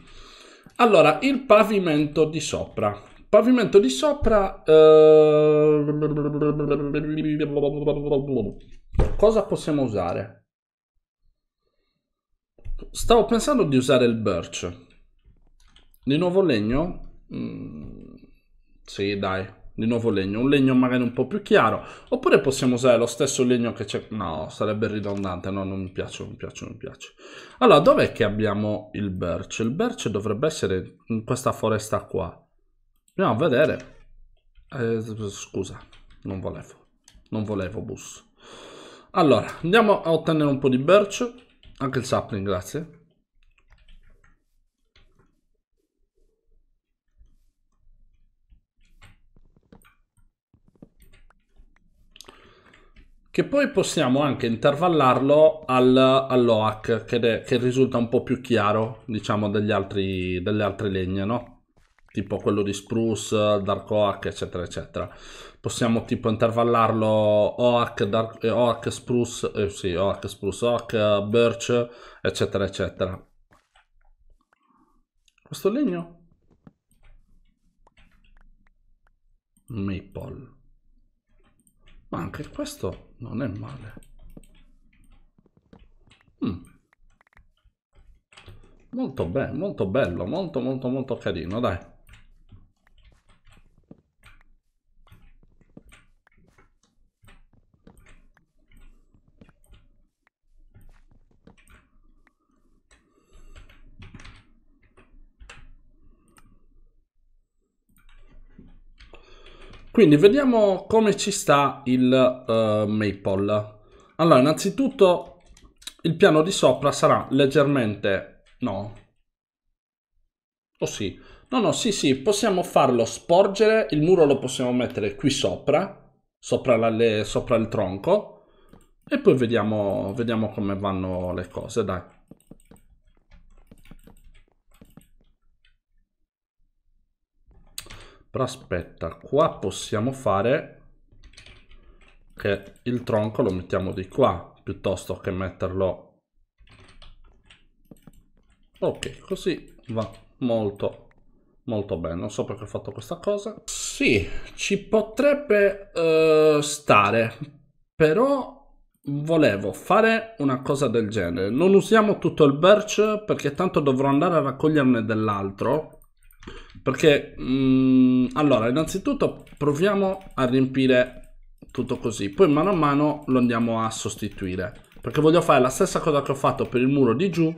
Allora, il pavimento di sopra. Pavimento di sopra... Eh... Cosa possiamo usare? Stavo pensando di usare il birch. Di nuovo legno? Mm, sì, dai. Di nuovo legno. Un legno magari un po' più chiaro. Oppure possiamo usare lo stesso legno che c'è... No, sarebbe ridondante. No, non mi piace, non mi piace, non mi piace. Allora, dov'è che abbiamo il birch? Il birch dovrebbe essere in questa foresta qua. Andiamo a vedere. Eh, scusa, non volevo. Non volevo bus. Allora, andiamo a ottenere un po' di birch. Anche il sapling, grazie. Che poi possiamo anche intervallarlo al, all'OAC, che, che, risulta un po' più chiaro, diciamo, degli altri, delle altre legne, no? tipo quello di Spruce, Dark Oak, eccetera, eccetera. Possiamo tipo intervallarlo Oak, Dark, eh, Oak Spruce, eh, sì, Oak Spruce, Oak, Birch, eccetera, eccetera. Questo legno? Maple. Ma anche questo non è male. Mm. Molto bene, molto bello, molto molto molto carino, dai. Quindi vediamo come ci sta il uh, eh, Maple. Allora, innanzitutto il piano di sopra sarà leggermente... No. O oh, sì. No, no, sì, sì, possiamo farlo sporgere. Il muro lo possiamo mettere qui sopra, sopra, la, le, sopra il tronco. E poi vediamo, vediamo come vanno le cose, dai. Però aspetta, qua possiamo fare che il tronco lo mettiamo di qua, piuttosto che metterlo... Ok, così va molto, molto bene. Non so perché ho fatto questa cosa. Sì, ci potrebbe uh, stare, però volevo fare una cosa del genere. Non usiamo tutto il birch perché tanto dovrò andare a raccoglierne dell'altro perché, mh, mm, allora, innanzitutto proviamo a riempire tutto così, poi mano a mano lo andiamo a sostituire. Perché voglio fare la stessa cosa che ho fatto per il muro di giù,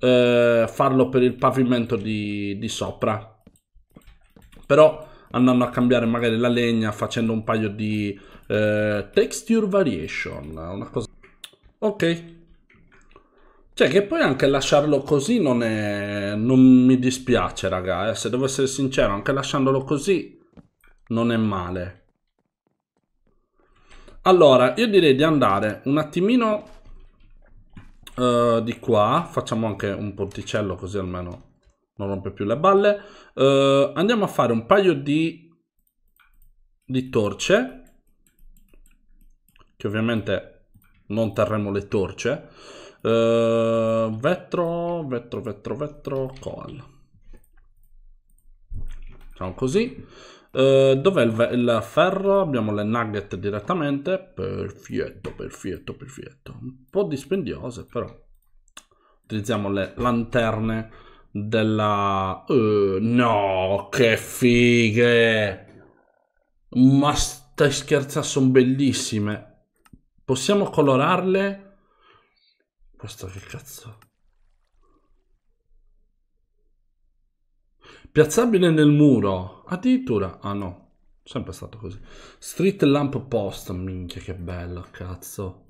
eh, farlo per il pavimento di, di sopra. Però andando a cambiare magari la legna facendo un paio di eh, texture variation, una cosa... Ok, cioè, che poi anche lasciarlo così non, è... non mi dispiace, raga. Eh. Se devo essere sincero, anche lasciandolo così non è male. Allora, io direi di andare un attimino uh, di qua. Facciamo anche un ponticello così almeno non rompe più le balle. Uh, andiamo a fare un paio di, di torce. Che ovviamente non terremo le torce. Uh, vetro, vetro, vetro, vetro, coal. Facciamo così. Uh, dov'è il, il, ferro? Abbiamo le nugget direttamente. Perfetto, perfetto, perfetto. Un po' dispendiose, però. Utilizziamo le lanterne della... Uh, no, che fighe! Ma stai scherzando, sono bellissime. Possiamo colorarle questo che cazzo? Piazzabile nel muro. Addirittura. Ah no. Sempre stato così. Street lamp post. Minchia che bello, cazzo.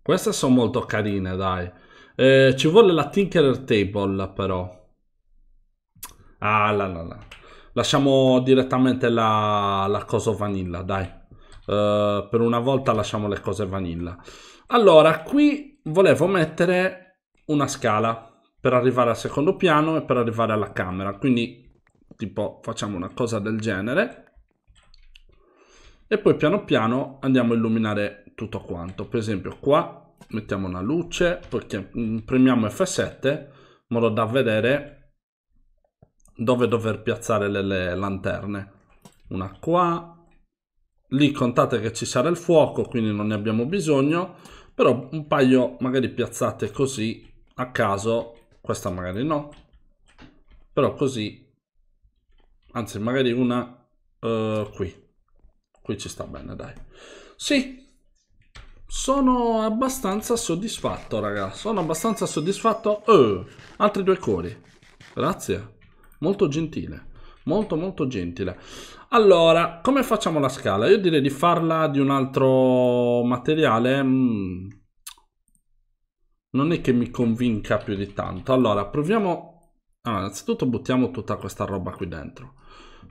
Queste sono molto carine, dai. Eh, ci vuole la Tinkerer Table, però. Ah, la la la. Lasciamo direttamente la, la cosa vanilla, dai. Eh, per una volta lasciamo le cose vanilla. Allora, qui volevo mettere una scala per arrivare al secondo piano e per arrivare alla camera. Quindi, tipo, facciamo una cosa del genere. E poi piano piano andiamo a illuminare tutto quanto. Per esempio qua mettiamo una luce, poi mm, premiamo F7 in modo da vedere dove dover piazzare le, le lanterne. Una qua, lì contate che ci sarà il fuoco quindi non ne abbiamo bisogno però un paio magari piazzate così a caso questa magari no però così anzi magari una uh, qui qui ci sta bene dai sì sono abbastanza soddisfatto raga sono abbastanza soddisfatto uh, altri due cori grazie molto gentile molto molto gentile allora, come facciamo la scala? Io direi di farla di un altro materiale. Mm. Non è che mi convinca più di tanto. Allora, proviamo... Allora, innanzitutto buttiamo tutta questa roba qui dentro.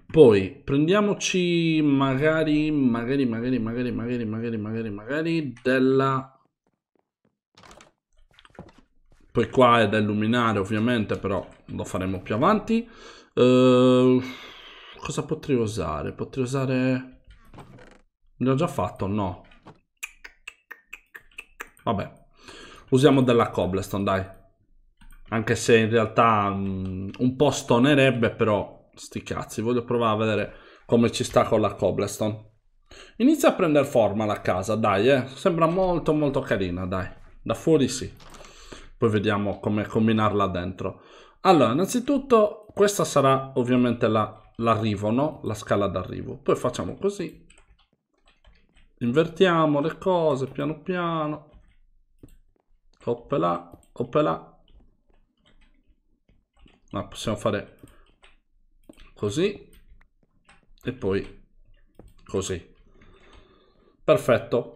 Poi prendiamoci magari, magari, magari, magari, magari, magari, magari, magari della... Poi qua è da illuminare ovviamente, però lo faremo più avanti. Uh... Cosa potrei usare? Potrei usare... L'ho già fatto? No. Vabbè. Usiamo della cobblestone, dai. Anche se in realtà um, un po' stonerebbe, però... Sti cazzi, voglio provare a vedere come ci sta con la cobblestone. Inizia a prendere forma la casa, dai, eh. Sembra molto molto carina, dai. Da fuori sì. Poi vediamo come combinarla dentro. Allora, innanzitutto questa sarà ovviamente la l'arrivo, no? La scala d'arrivo. Poi facciamo così. Invertiamo le cose piano piano. Oppela, oppela. Ah, Ma possiamo fare così e poi così. Perfetto.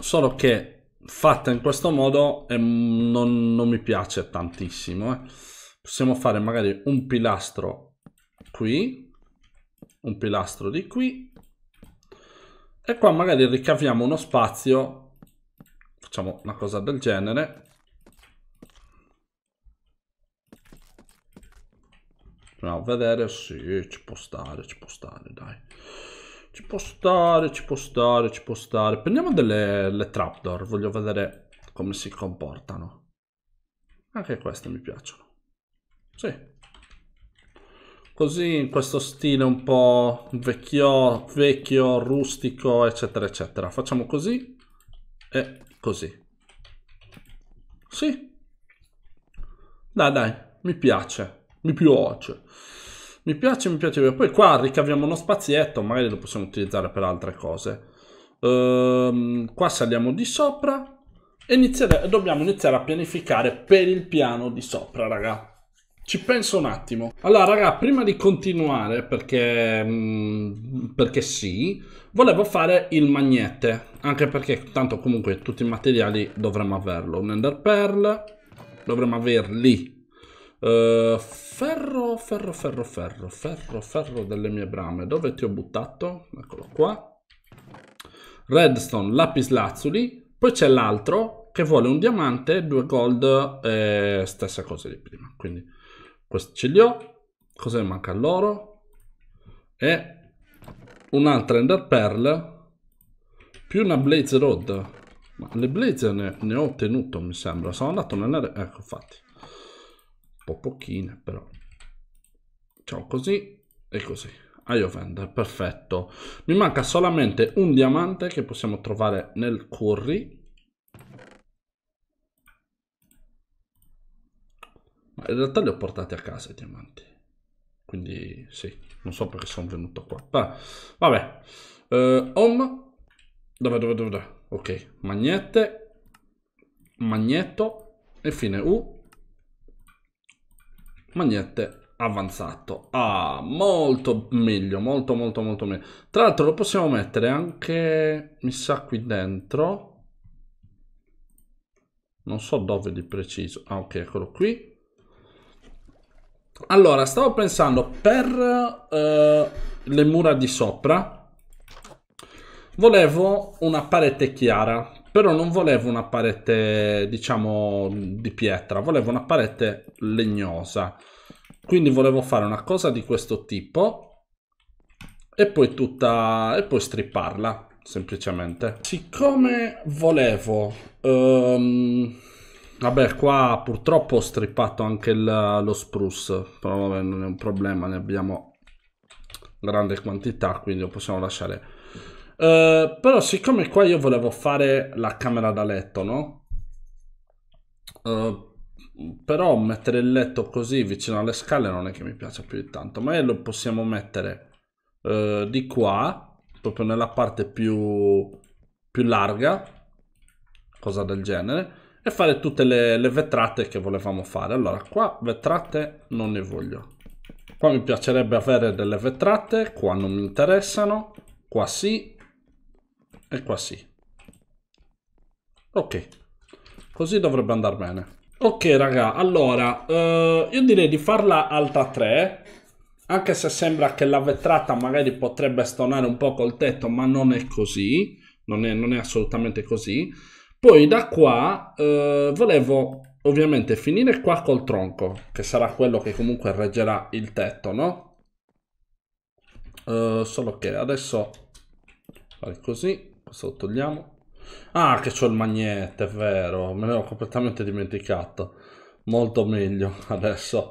Solo che fatta in questo modo eh, non, non, mi piace tantissimo. Eh. Possiamo fare magari un pilastro qui, un pilastro di qui, e qua magari ricaviamo uno spazio, facciamo una cosa del genere, andiamo a vedere, sì, ci può stare, ci può stare, dai, ci può stare, ci può stare, ci può stare, prendiamo delle trapdoor, voglio vedere come si comportano, anche queste mi piacciono, sì, così in questo stile un po' vecchio, vecchio, rustico, eccetera, eccetera. Facciamo così e così. Sì. Dai, dai, mi piace, mi piace. Mi piace, mi piace. Poi qua ricaviamo uno spazietto, magari lo possiamo utilizzare per altre cose. Ehm, qua saliamo di sopra e iniziare, dobbiamo iniziare a pianificare per il piano di sopra, ragazzi. Ci penso un attimo. Allora, raga, prima di continuare, perché, mh, mm, perché sì, volevo fare il magnete. Anche perché, tanto, comunque, tutti i materiali dovremmo averlo. Un ender pearl, dovremmo averli. Uh, eh, ferro, ferro, ferro, ferro, ferro, ferro delle mie brame. Dove ti ho buttato? Eccolo qua. Redstone, lapis lazuli. Poi c'è l'altro, che vuole un diamante, due gold e eh, stessa cosa di prima. Quindi questo ce li ho. Cosa mi manca loro? E un'altra Ender Pearl più una Blaze Road. Ma le Blaze ne, ne, ho ottenuto, mi sembra. Sono andato nella... Ecco, infatti. Un po' pochine, però. Ciao, così e così. Eye of perfetto. Mi manca solamente un diamante che possiamo trovare nel curry in realtà li ho portati a casa i diamanti. Quindi sì, non so perché sono venuto qua. Ah, vabbè. Uh, home. Dove, dove, dove, dove? Ok, magnete. Magneto. E fine U. Magnete avanzato. Ah, molto meglio, molto molto molto meglio. Tra l'altro lo possiamo mettere anche, mi sa, qui dentro. Non so dove di preciso. Ah, ok, eccolo qui. Allora, stavo pensando per uh, le mura di sopra. Volevo una parete chiara, però non volevo una parete, diciamo, di pietra, volevo una parete legnosa. Quindi volevo fare una cosa di questo tipo e poi tutta e poi stripparla, semplicemente. Siccome volevo um, Vabbè, qua purtroppo ho strippato anche il, lo spruce, però vabbè, non è un problema, ne abbiamo grande quantità, quindi lo possiamo lasciare. Uh, però siccome qua io volevo fare la camera da letto, no? Uh, però mettere il letto così vicino alle scale non è che mi piace più di tanto, ma lo possiamo mettere uh, di qua, proprio nella parte più, più larga, cosa del genere e fare tutte le, le vetrate che volevamo fare. Allora, qua vetrate non ne voglio. Qua mi piacerebbe avere delle vetrate, qua non mi interessano, qua sì e qua sì. Ok, così dovrebbe andare bene. Ok raga, allora, eh, io direi di farla alta 3, anche se sembra che la vetrata magari potrebbe stonare un po' col tetto, ma non è così, non è, non è assolutamente così. Poi da qua eh, volevo ovviamente finire qua col tronco, che sarà quello che comunque reggerà il tetto, no? Uh, solo che adesso fare così, questo lo togliamo. Ah, che c'ho il magnete, è vero, me ne completamente dimenticato. Molto meglio adesso.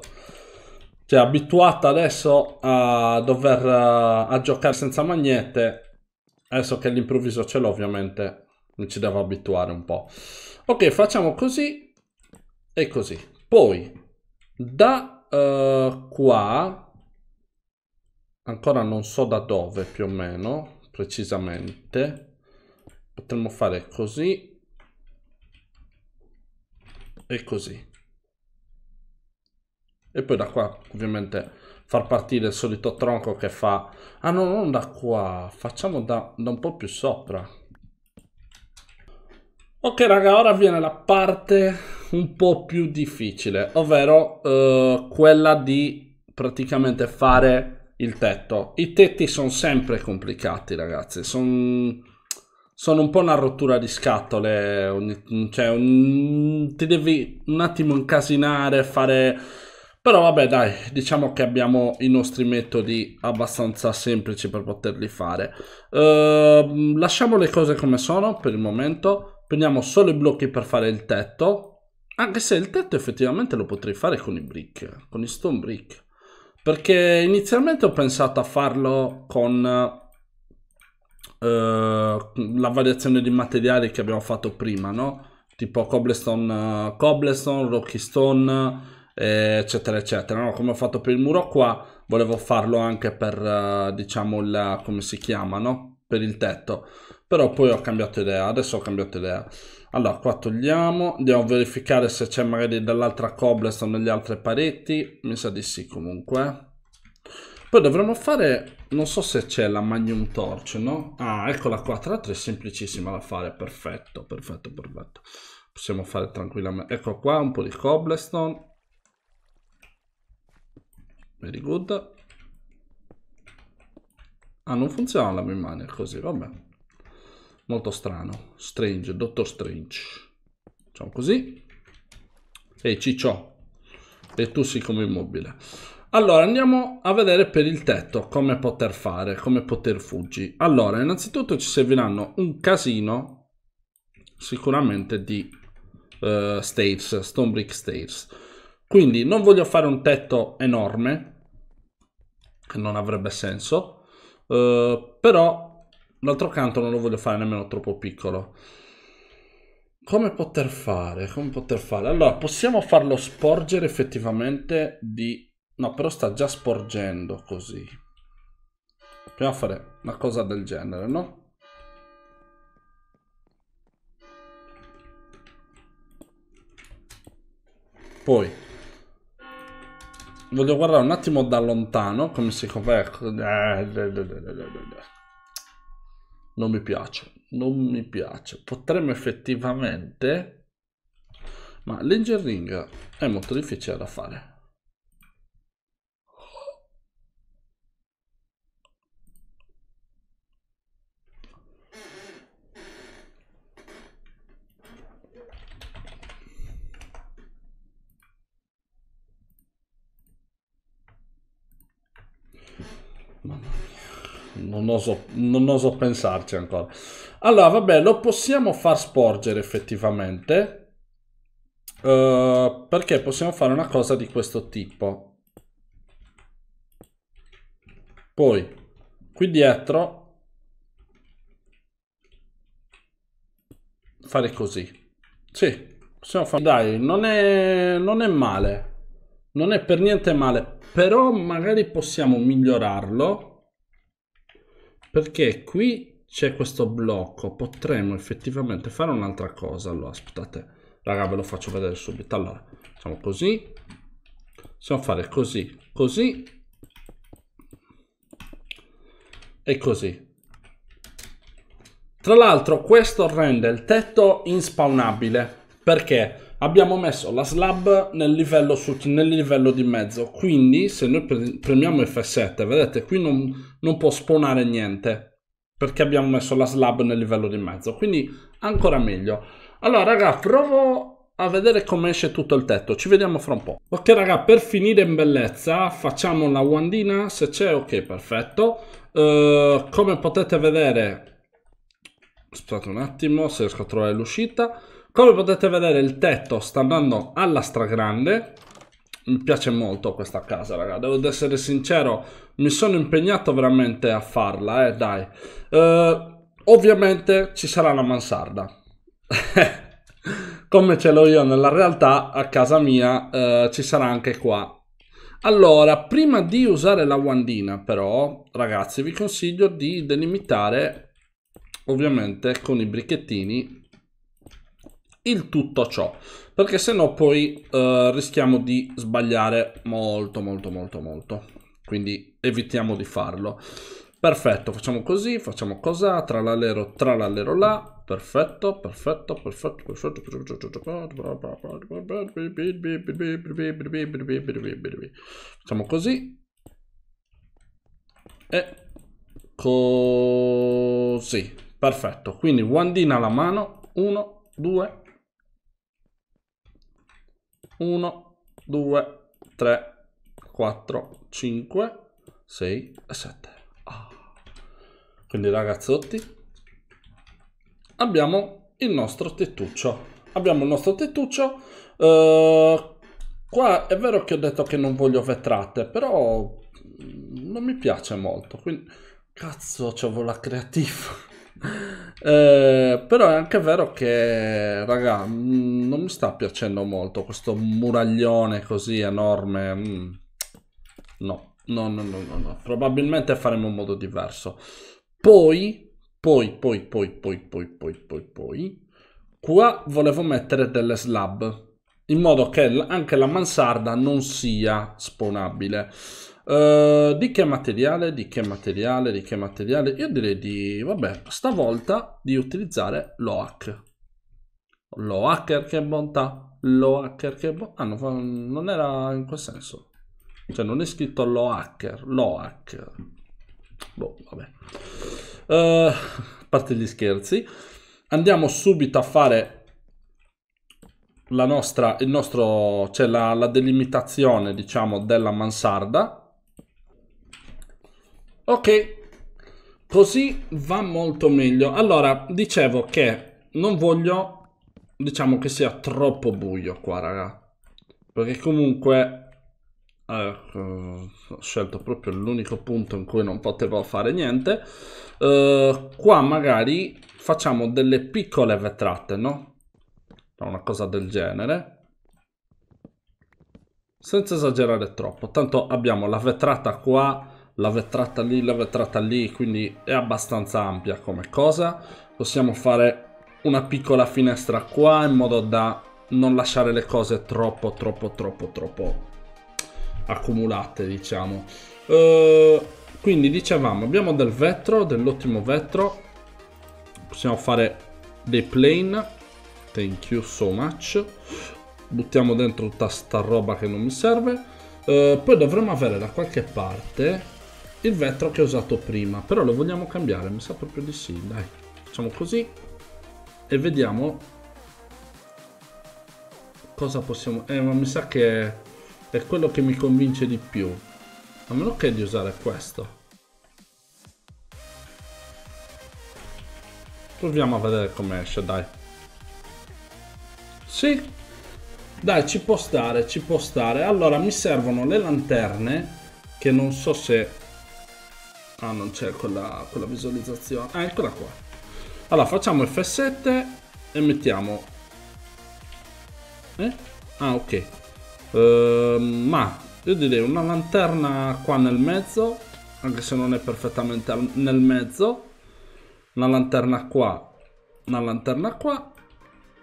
Cioè, abituata adesso a dover eh, a giocare senza magnete, adesso che all'improvviso ce l'ho ovviamente non ci devo abituare un po'. Ok, facciamo così e così. Poi, da uh, qua, ancora non so da dove più o meno, precisamente, potremmo fare così e così. E poi da qua, ovviamente, far partire il solito tronco che fa... Ah no, non da qua, facciamo da, da un po' più sopra. Ok raga, ora viene la parte un po' più difficile, ovvero eh, quella di praticamente fare il tetto. I tetti sono sempre complicati ragazzi, sono son un po' una rottura di scatole, ogni, cioè un, ti devi un attimo incasinare, fare... Però vabbè dai, diciamo che abbiamo i nostri metodi abbastanza semplici per poterli fare. Eh, lasciamo le cose come sono per il momento prendiamo solo i blocchi per fare il tetto, anche se il tetto effettivamente lo potrei fare con i brick, con i stone brick, perché inizialmente ho pensato a farlo con eh, la variazione di materiali che abbiamo fatto prima, no? Tipo cobblestone, uh, cobblestone, rocky stone, eh, eccetera, eccetera. No? Come ho fatto per il muro qua, volevo farlo anche per, uh, diciamo, la, come si chiama, no? Per il tetto però poi ho cambiato idea, adesso ho cambiato idea. Allora, qua togliamo, andiamo a verificare se c'è magari dell'altra cobblestone negli altri pareti, mi sa di sì comunque. Poi dovremmo fare, non so se c'è la Magnum Torch, no? Ah, eccola qua, tra l'altro è semplicissima da fare, perfetto, perfetto, perfetto. Possiamo fare tranquillamente, ecco qua un po' di cobblestone. Very good. Ah, non funziona la mia mano, così, vabbè molto strano. Strange, Dottor Strange. Facciamo così. E cicciò. E tu sì come immobile. Allora, andiamo a vedere per il tetto come poter fare, come poter fuggire. Allora, innanzitutto ci serviranno un casino, sicuramente, di uh, stairs, stone brick stairs. Quindi non voglio fare un tetto enorme, che non avrebbe senso, uh, però D'altro canto non lo voglio fare nemmeno troppo piccolo. Come poter fare? Come poter fare? Allora, possiamo farlo sporgere effettivamente di... No, però sta già sporgendo così. Proviamo a fare una cosa del genere, no? Poi voglio guardare un attimo da lontano come si converte. Eh, eh, eh, non mi piace, non mi piace. Potremmo effettivamente, ma l'ingeringa è molto difficile da fare. Mamma non oso, non oso pensarci ancora. Allora, vabbè, lo possiamo far sporgere effettivamente. Uh, perché possiamo fare una cosa di questo tipo. Poi, qui dietro... Fare così. Sì, possiamo fare... Dai, non è, non è male. Non è per niente male. Però magari possiamo migliorarlo perché qui c'è questo blocco potremmo effettivamente fare un'altra cosa allora aspettate raga ve lo faccio vedere subito allora facciamo così possiamo fare così così e così tra l'altro questo rende il tetto inspawnabile perché abbiamo messo la slab nel livello, su, nel livello di mezzo. Quindi se noi premiamo F7, vedete, qui non, non può spawnare niente perché abbiamo messo la slab nel livello di mezzo. Quindi ancora meglio. Allora, raga, provo a vedere come esce tutto il tetto. Ci vediamo fra un po'. Ok, raga, per finire in bellezza, facciamo la wandina. Se c'è, ok, perfetto. Uh, come potete vedere... Aspettate un attimo, se riesco a trovare l'uscita. Come potete vedere il tetto sta andando alla stragrande. Mi piace molto questa casa, raga. Devo essere sincero, mi sono impegnato veramente a farla, eh, dai. Uh, ovviamente ci sarà la mansarda. Come ce l'ho io nella realtà, a casa mia uh, ci sarà anche qua. Allora, prima di usare la wandina però, ragazzi, vi consiglio di delimitare, ovviamente, con i brichettini il tutto ciò, perché sennò poi eh, rischiamo di sbagliare molto molto molto molto, quindi evitiamo di farlo. Perfetto, facciamo così, facciamo cosa, tralalero, tralalero là, perfetto, perfetto, perfetto, perfetto. Facciamo così. E così. Perfetto. Quindi wandina alla mano. 1, 2, 1, 2, 3, 4, 5, 6 e 7. Ah. Quindi ragazzotti, abbiamo il nostro tettuccio. Abbiamo il nostro tettuccio. Eh, qua è vero che ho detto che non voglio vetrate, però mm, non mi piace molto. Quindi, cazzo, c'avevo la creativa. eh, però è anche vero che, raga, mm, non mi sta piacendo molto questo muraglione così enorme. Mm. No, no, no, no, no, no. Probabilmente faremo in modo diverso. Poi, poi, poi, poi, poi, poi, poi, poi, poi, qua volevo mettere delle slab in modo che anche la mansarda non sia spawnabile. Uh, di che materiale, di che materiale, di che materiale? Io direi di, vabbè, stavolta di utilizzare l'OAC. L'OAC che bontà, l'OAC che bontà. Ah, non, non, era in quel senso. Cioè, non è scritto l'OAC, l'OAC. Boh, vabbè. Uh, a parte gli scherzi. Andiamo subito a fare la nostra, il nostro, cioè la, la delimitazione, diciamo, della mansarda Ok, così va molto meglio. Allora, dicevo che non voglio, diciamo che sia troppo buio qua, raga. Perché comunque Ecco, ho scelto proprio l'unico punto in cui non potevo fare niente. Eh, qua magari facciamo delle piccole vetrate, no? Una cosa del genere. Senza esagerare troppo. Tanto abbiamo la vetrata qua la vetrata lì, la vetrata lì, quindi è abbastanza ampia come cosa. Possiamo fare una piccola finestra qua in modo da non lasciare le cose troppo, troppo, troppo, troppo accumulate, diciamo. Uh, quindi dicevamo, abbiamo del vetro, dell'ottimo vetro. Possiamo fare dei plane. Thank you so much. Buttiamo dentro tutta sta roba che non mi serve. Uh, poi dovremmo avere da qualche parte il vetro che ho usato prima, però lo vogliamo cambiare, mi sa proprio di sì, dai. Facciamo così e vediamo cosa possiamo... Eh, ma mi sa che è quello che mi convince di più. A meno che di usare questo. Proviamo a vedere come esce, dai. Sì. Dai, ci può stare, ci può stare. Allora, mi servono le lanterne, che non so se ah non c'è quella, quella visualizzazione ah, eccola qua allora facciamo F7 e mettiamo eh? ah ok uh, ma io direi una lanterna qua nel mezzo anche se non è perfettamente nel mezzo una lanterna qua una lanterna qua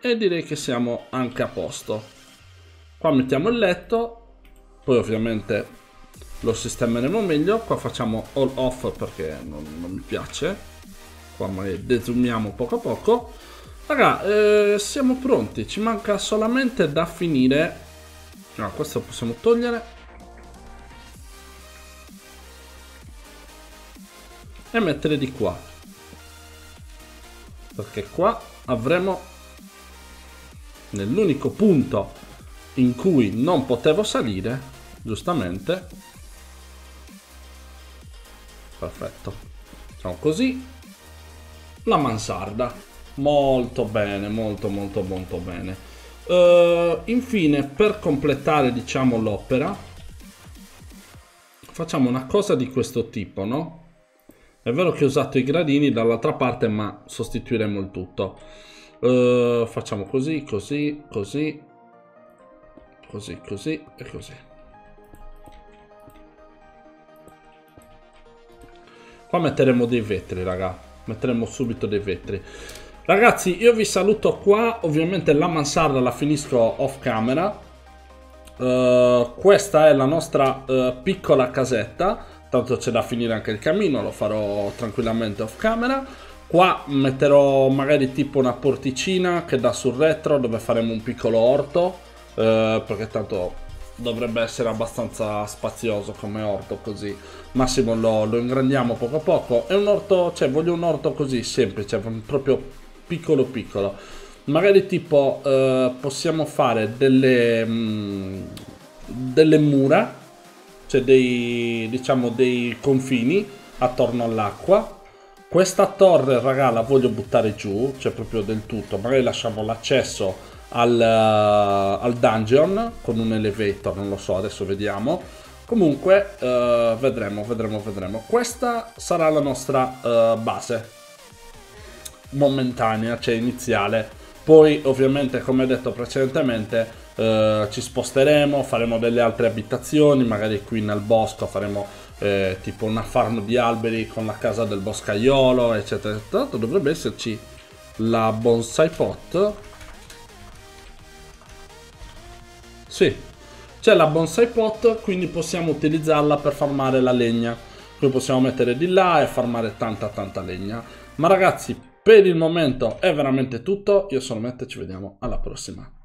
e direi che siamo anche a posto qua mettiamo il letto poi ovviamente lo sistemeremo meglio qua facciamo all off perché non, non mi piace qua magari desumiamo poco a poco raga eh, siamo pronti ci manca solamente da finire no questo possiamo togliere e mettere di qua perché qua avremo nell'unico punto in cui non potevo salire giustamente perfetto. Facciamo così. La mansarda. Molto bene, molto molto molto bene. Uh, infine, per completare diciamo l'opera, facciamo una cosa di questo tipo, no? È vero che ho usato i gradini dall'altra parte, ma sostituiremo il tutto. Uh, facciamo così, così, così, così, così e così. Qua metteremo dei vetri, raga. Metteremo subito dei vetri. Ragazzi, io vi saluto qua. Ovviamente la mansarda la finisco off camera. Uh, questa è la nostra uh, piccola casetta. Tanto c'è da finire anche il cammino, lo farò tranquillamente off camera. Qua metterò magari tipo una porticina che dà sul retro dove faremo un piccolo orto. Uh, perché tanto dovrebbe essere abbastanza spazioso come orto così. Massimo lo, lo ingrandiamo poco a poco. È un orto, cioè voglio un orto così semplice, proprio piccolo piccolo. Magari tipo eh, possiamo fare delle, mh, mm, delle mura, cioè dei, diciamo, dei confini attorno all'acqua questa torre, raga, la voglio buttare giù, cioè proprio del tutto. Magari lasciamo l'accesso al, eh, al dungeon con un elevator, non lo so, adesso vediamo. Comunque uh, vedremo, vedremo, vedremo. Questa sarà la nostra uh, base momentanea, cioè iniziale. Poi ovviamente come detto precedentemente Uh, ci sposteremo, faremo delle altre abitazioni, magari qui nel bosco faremo eh, tipo una farm di alberi con la casa del boscaiolo, eccetera. Tra l'altro dovrebbe esserci la bonsai pot Sì, c'è la bonsai pot, quindi possiamo utilizzarla per farmare la legna. Qui possiamo mettere di là e farmare tanta tanta legna. Ma ragazzi, per il momento è veramente tutto. Io sono Matt e ci vediamo alla prossima.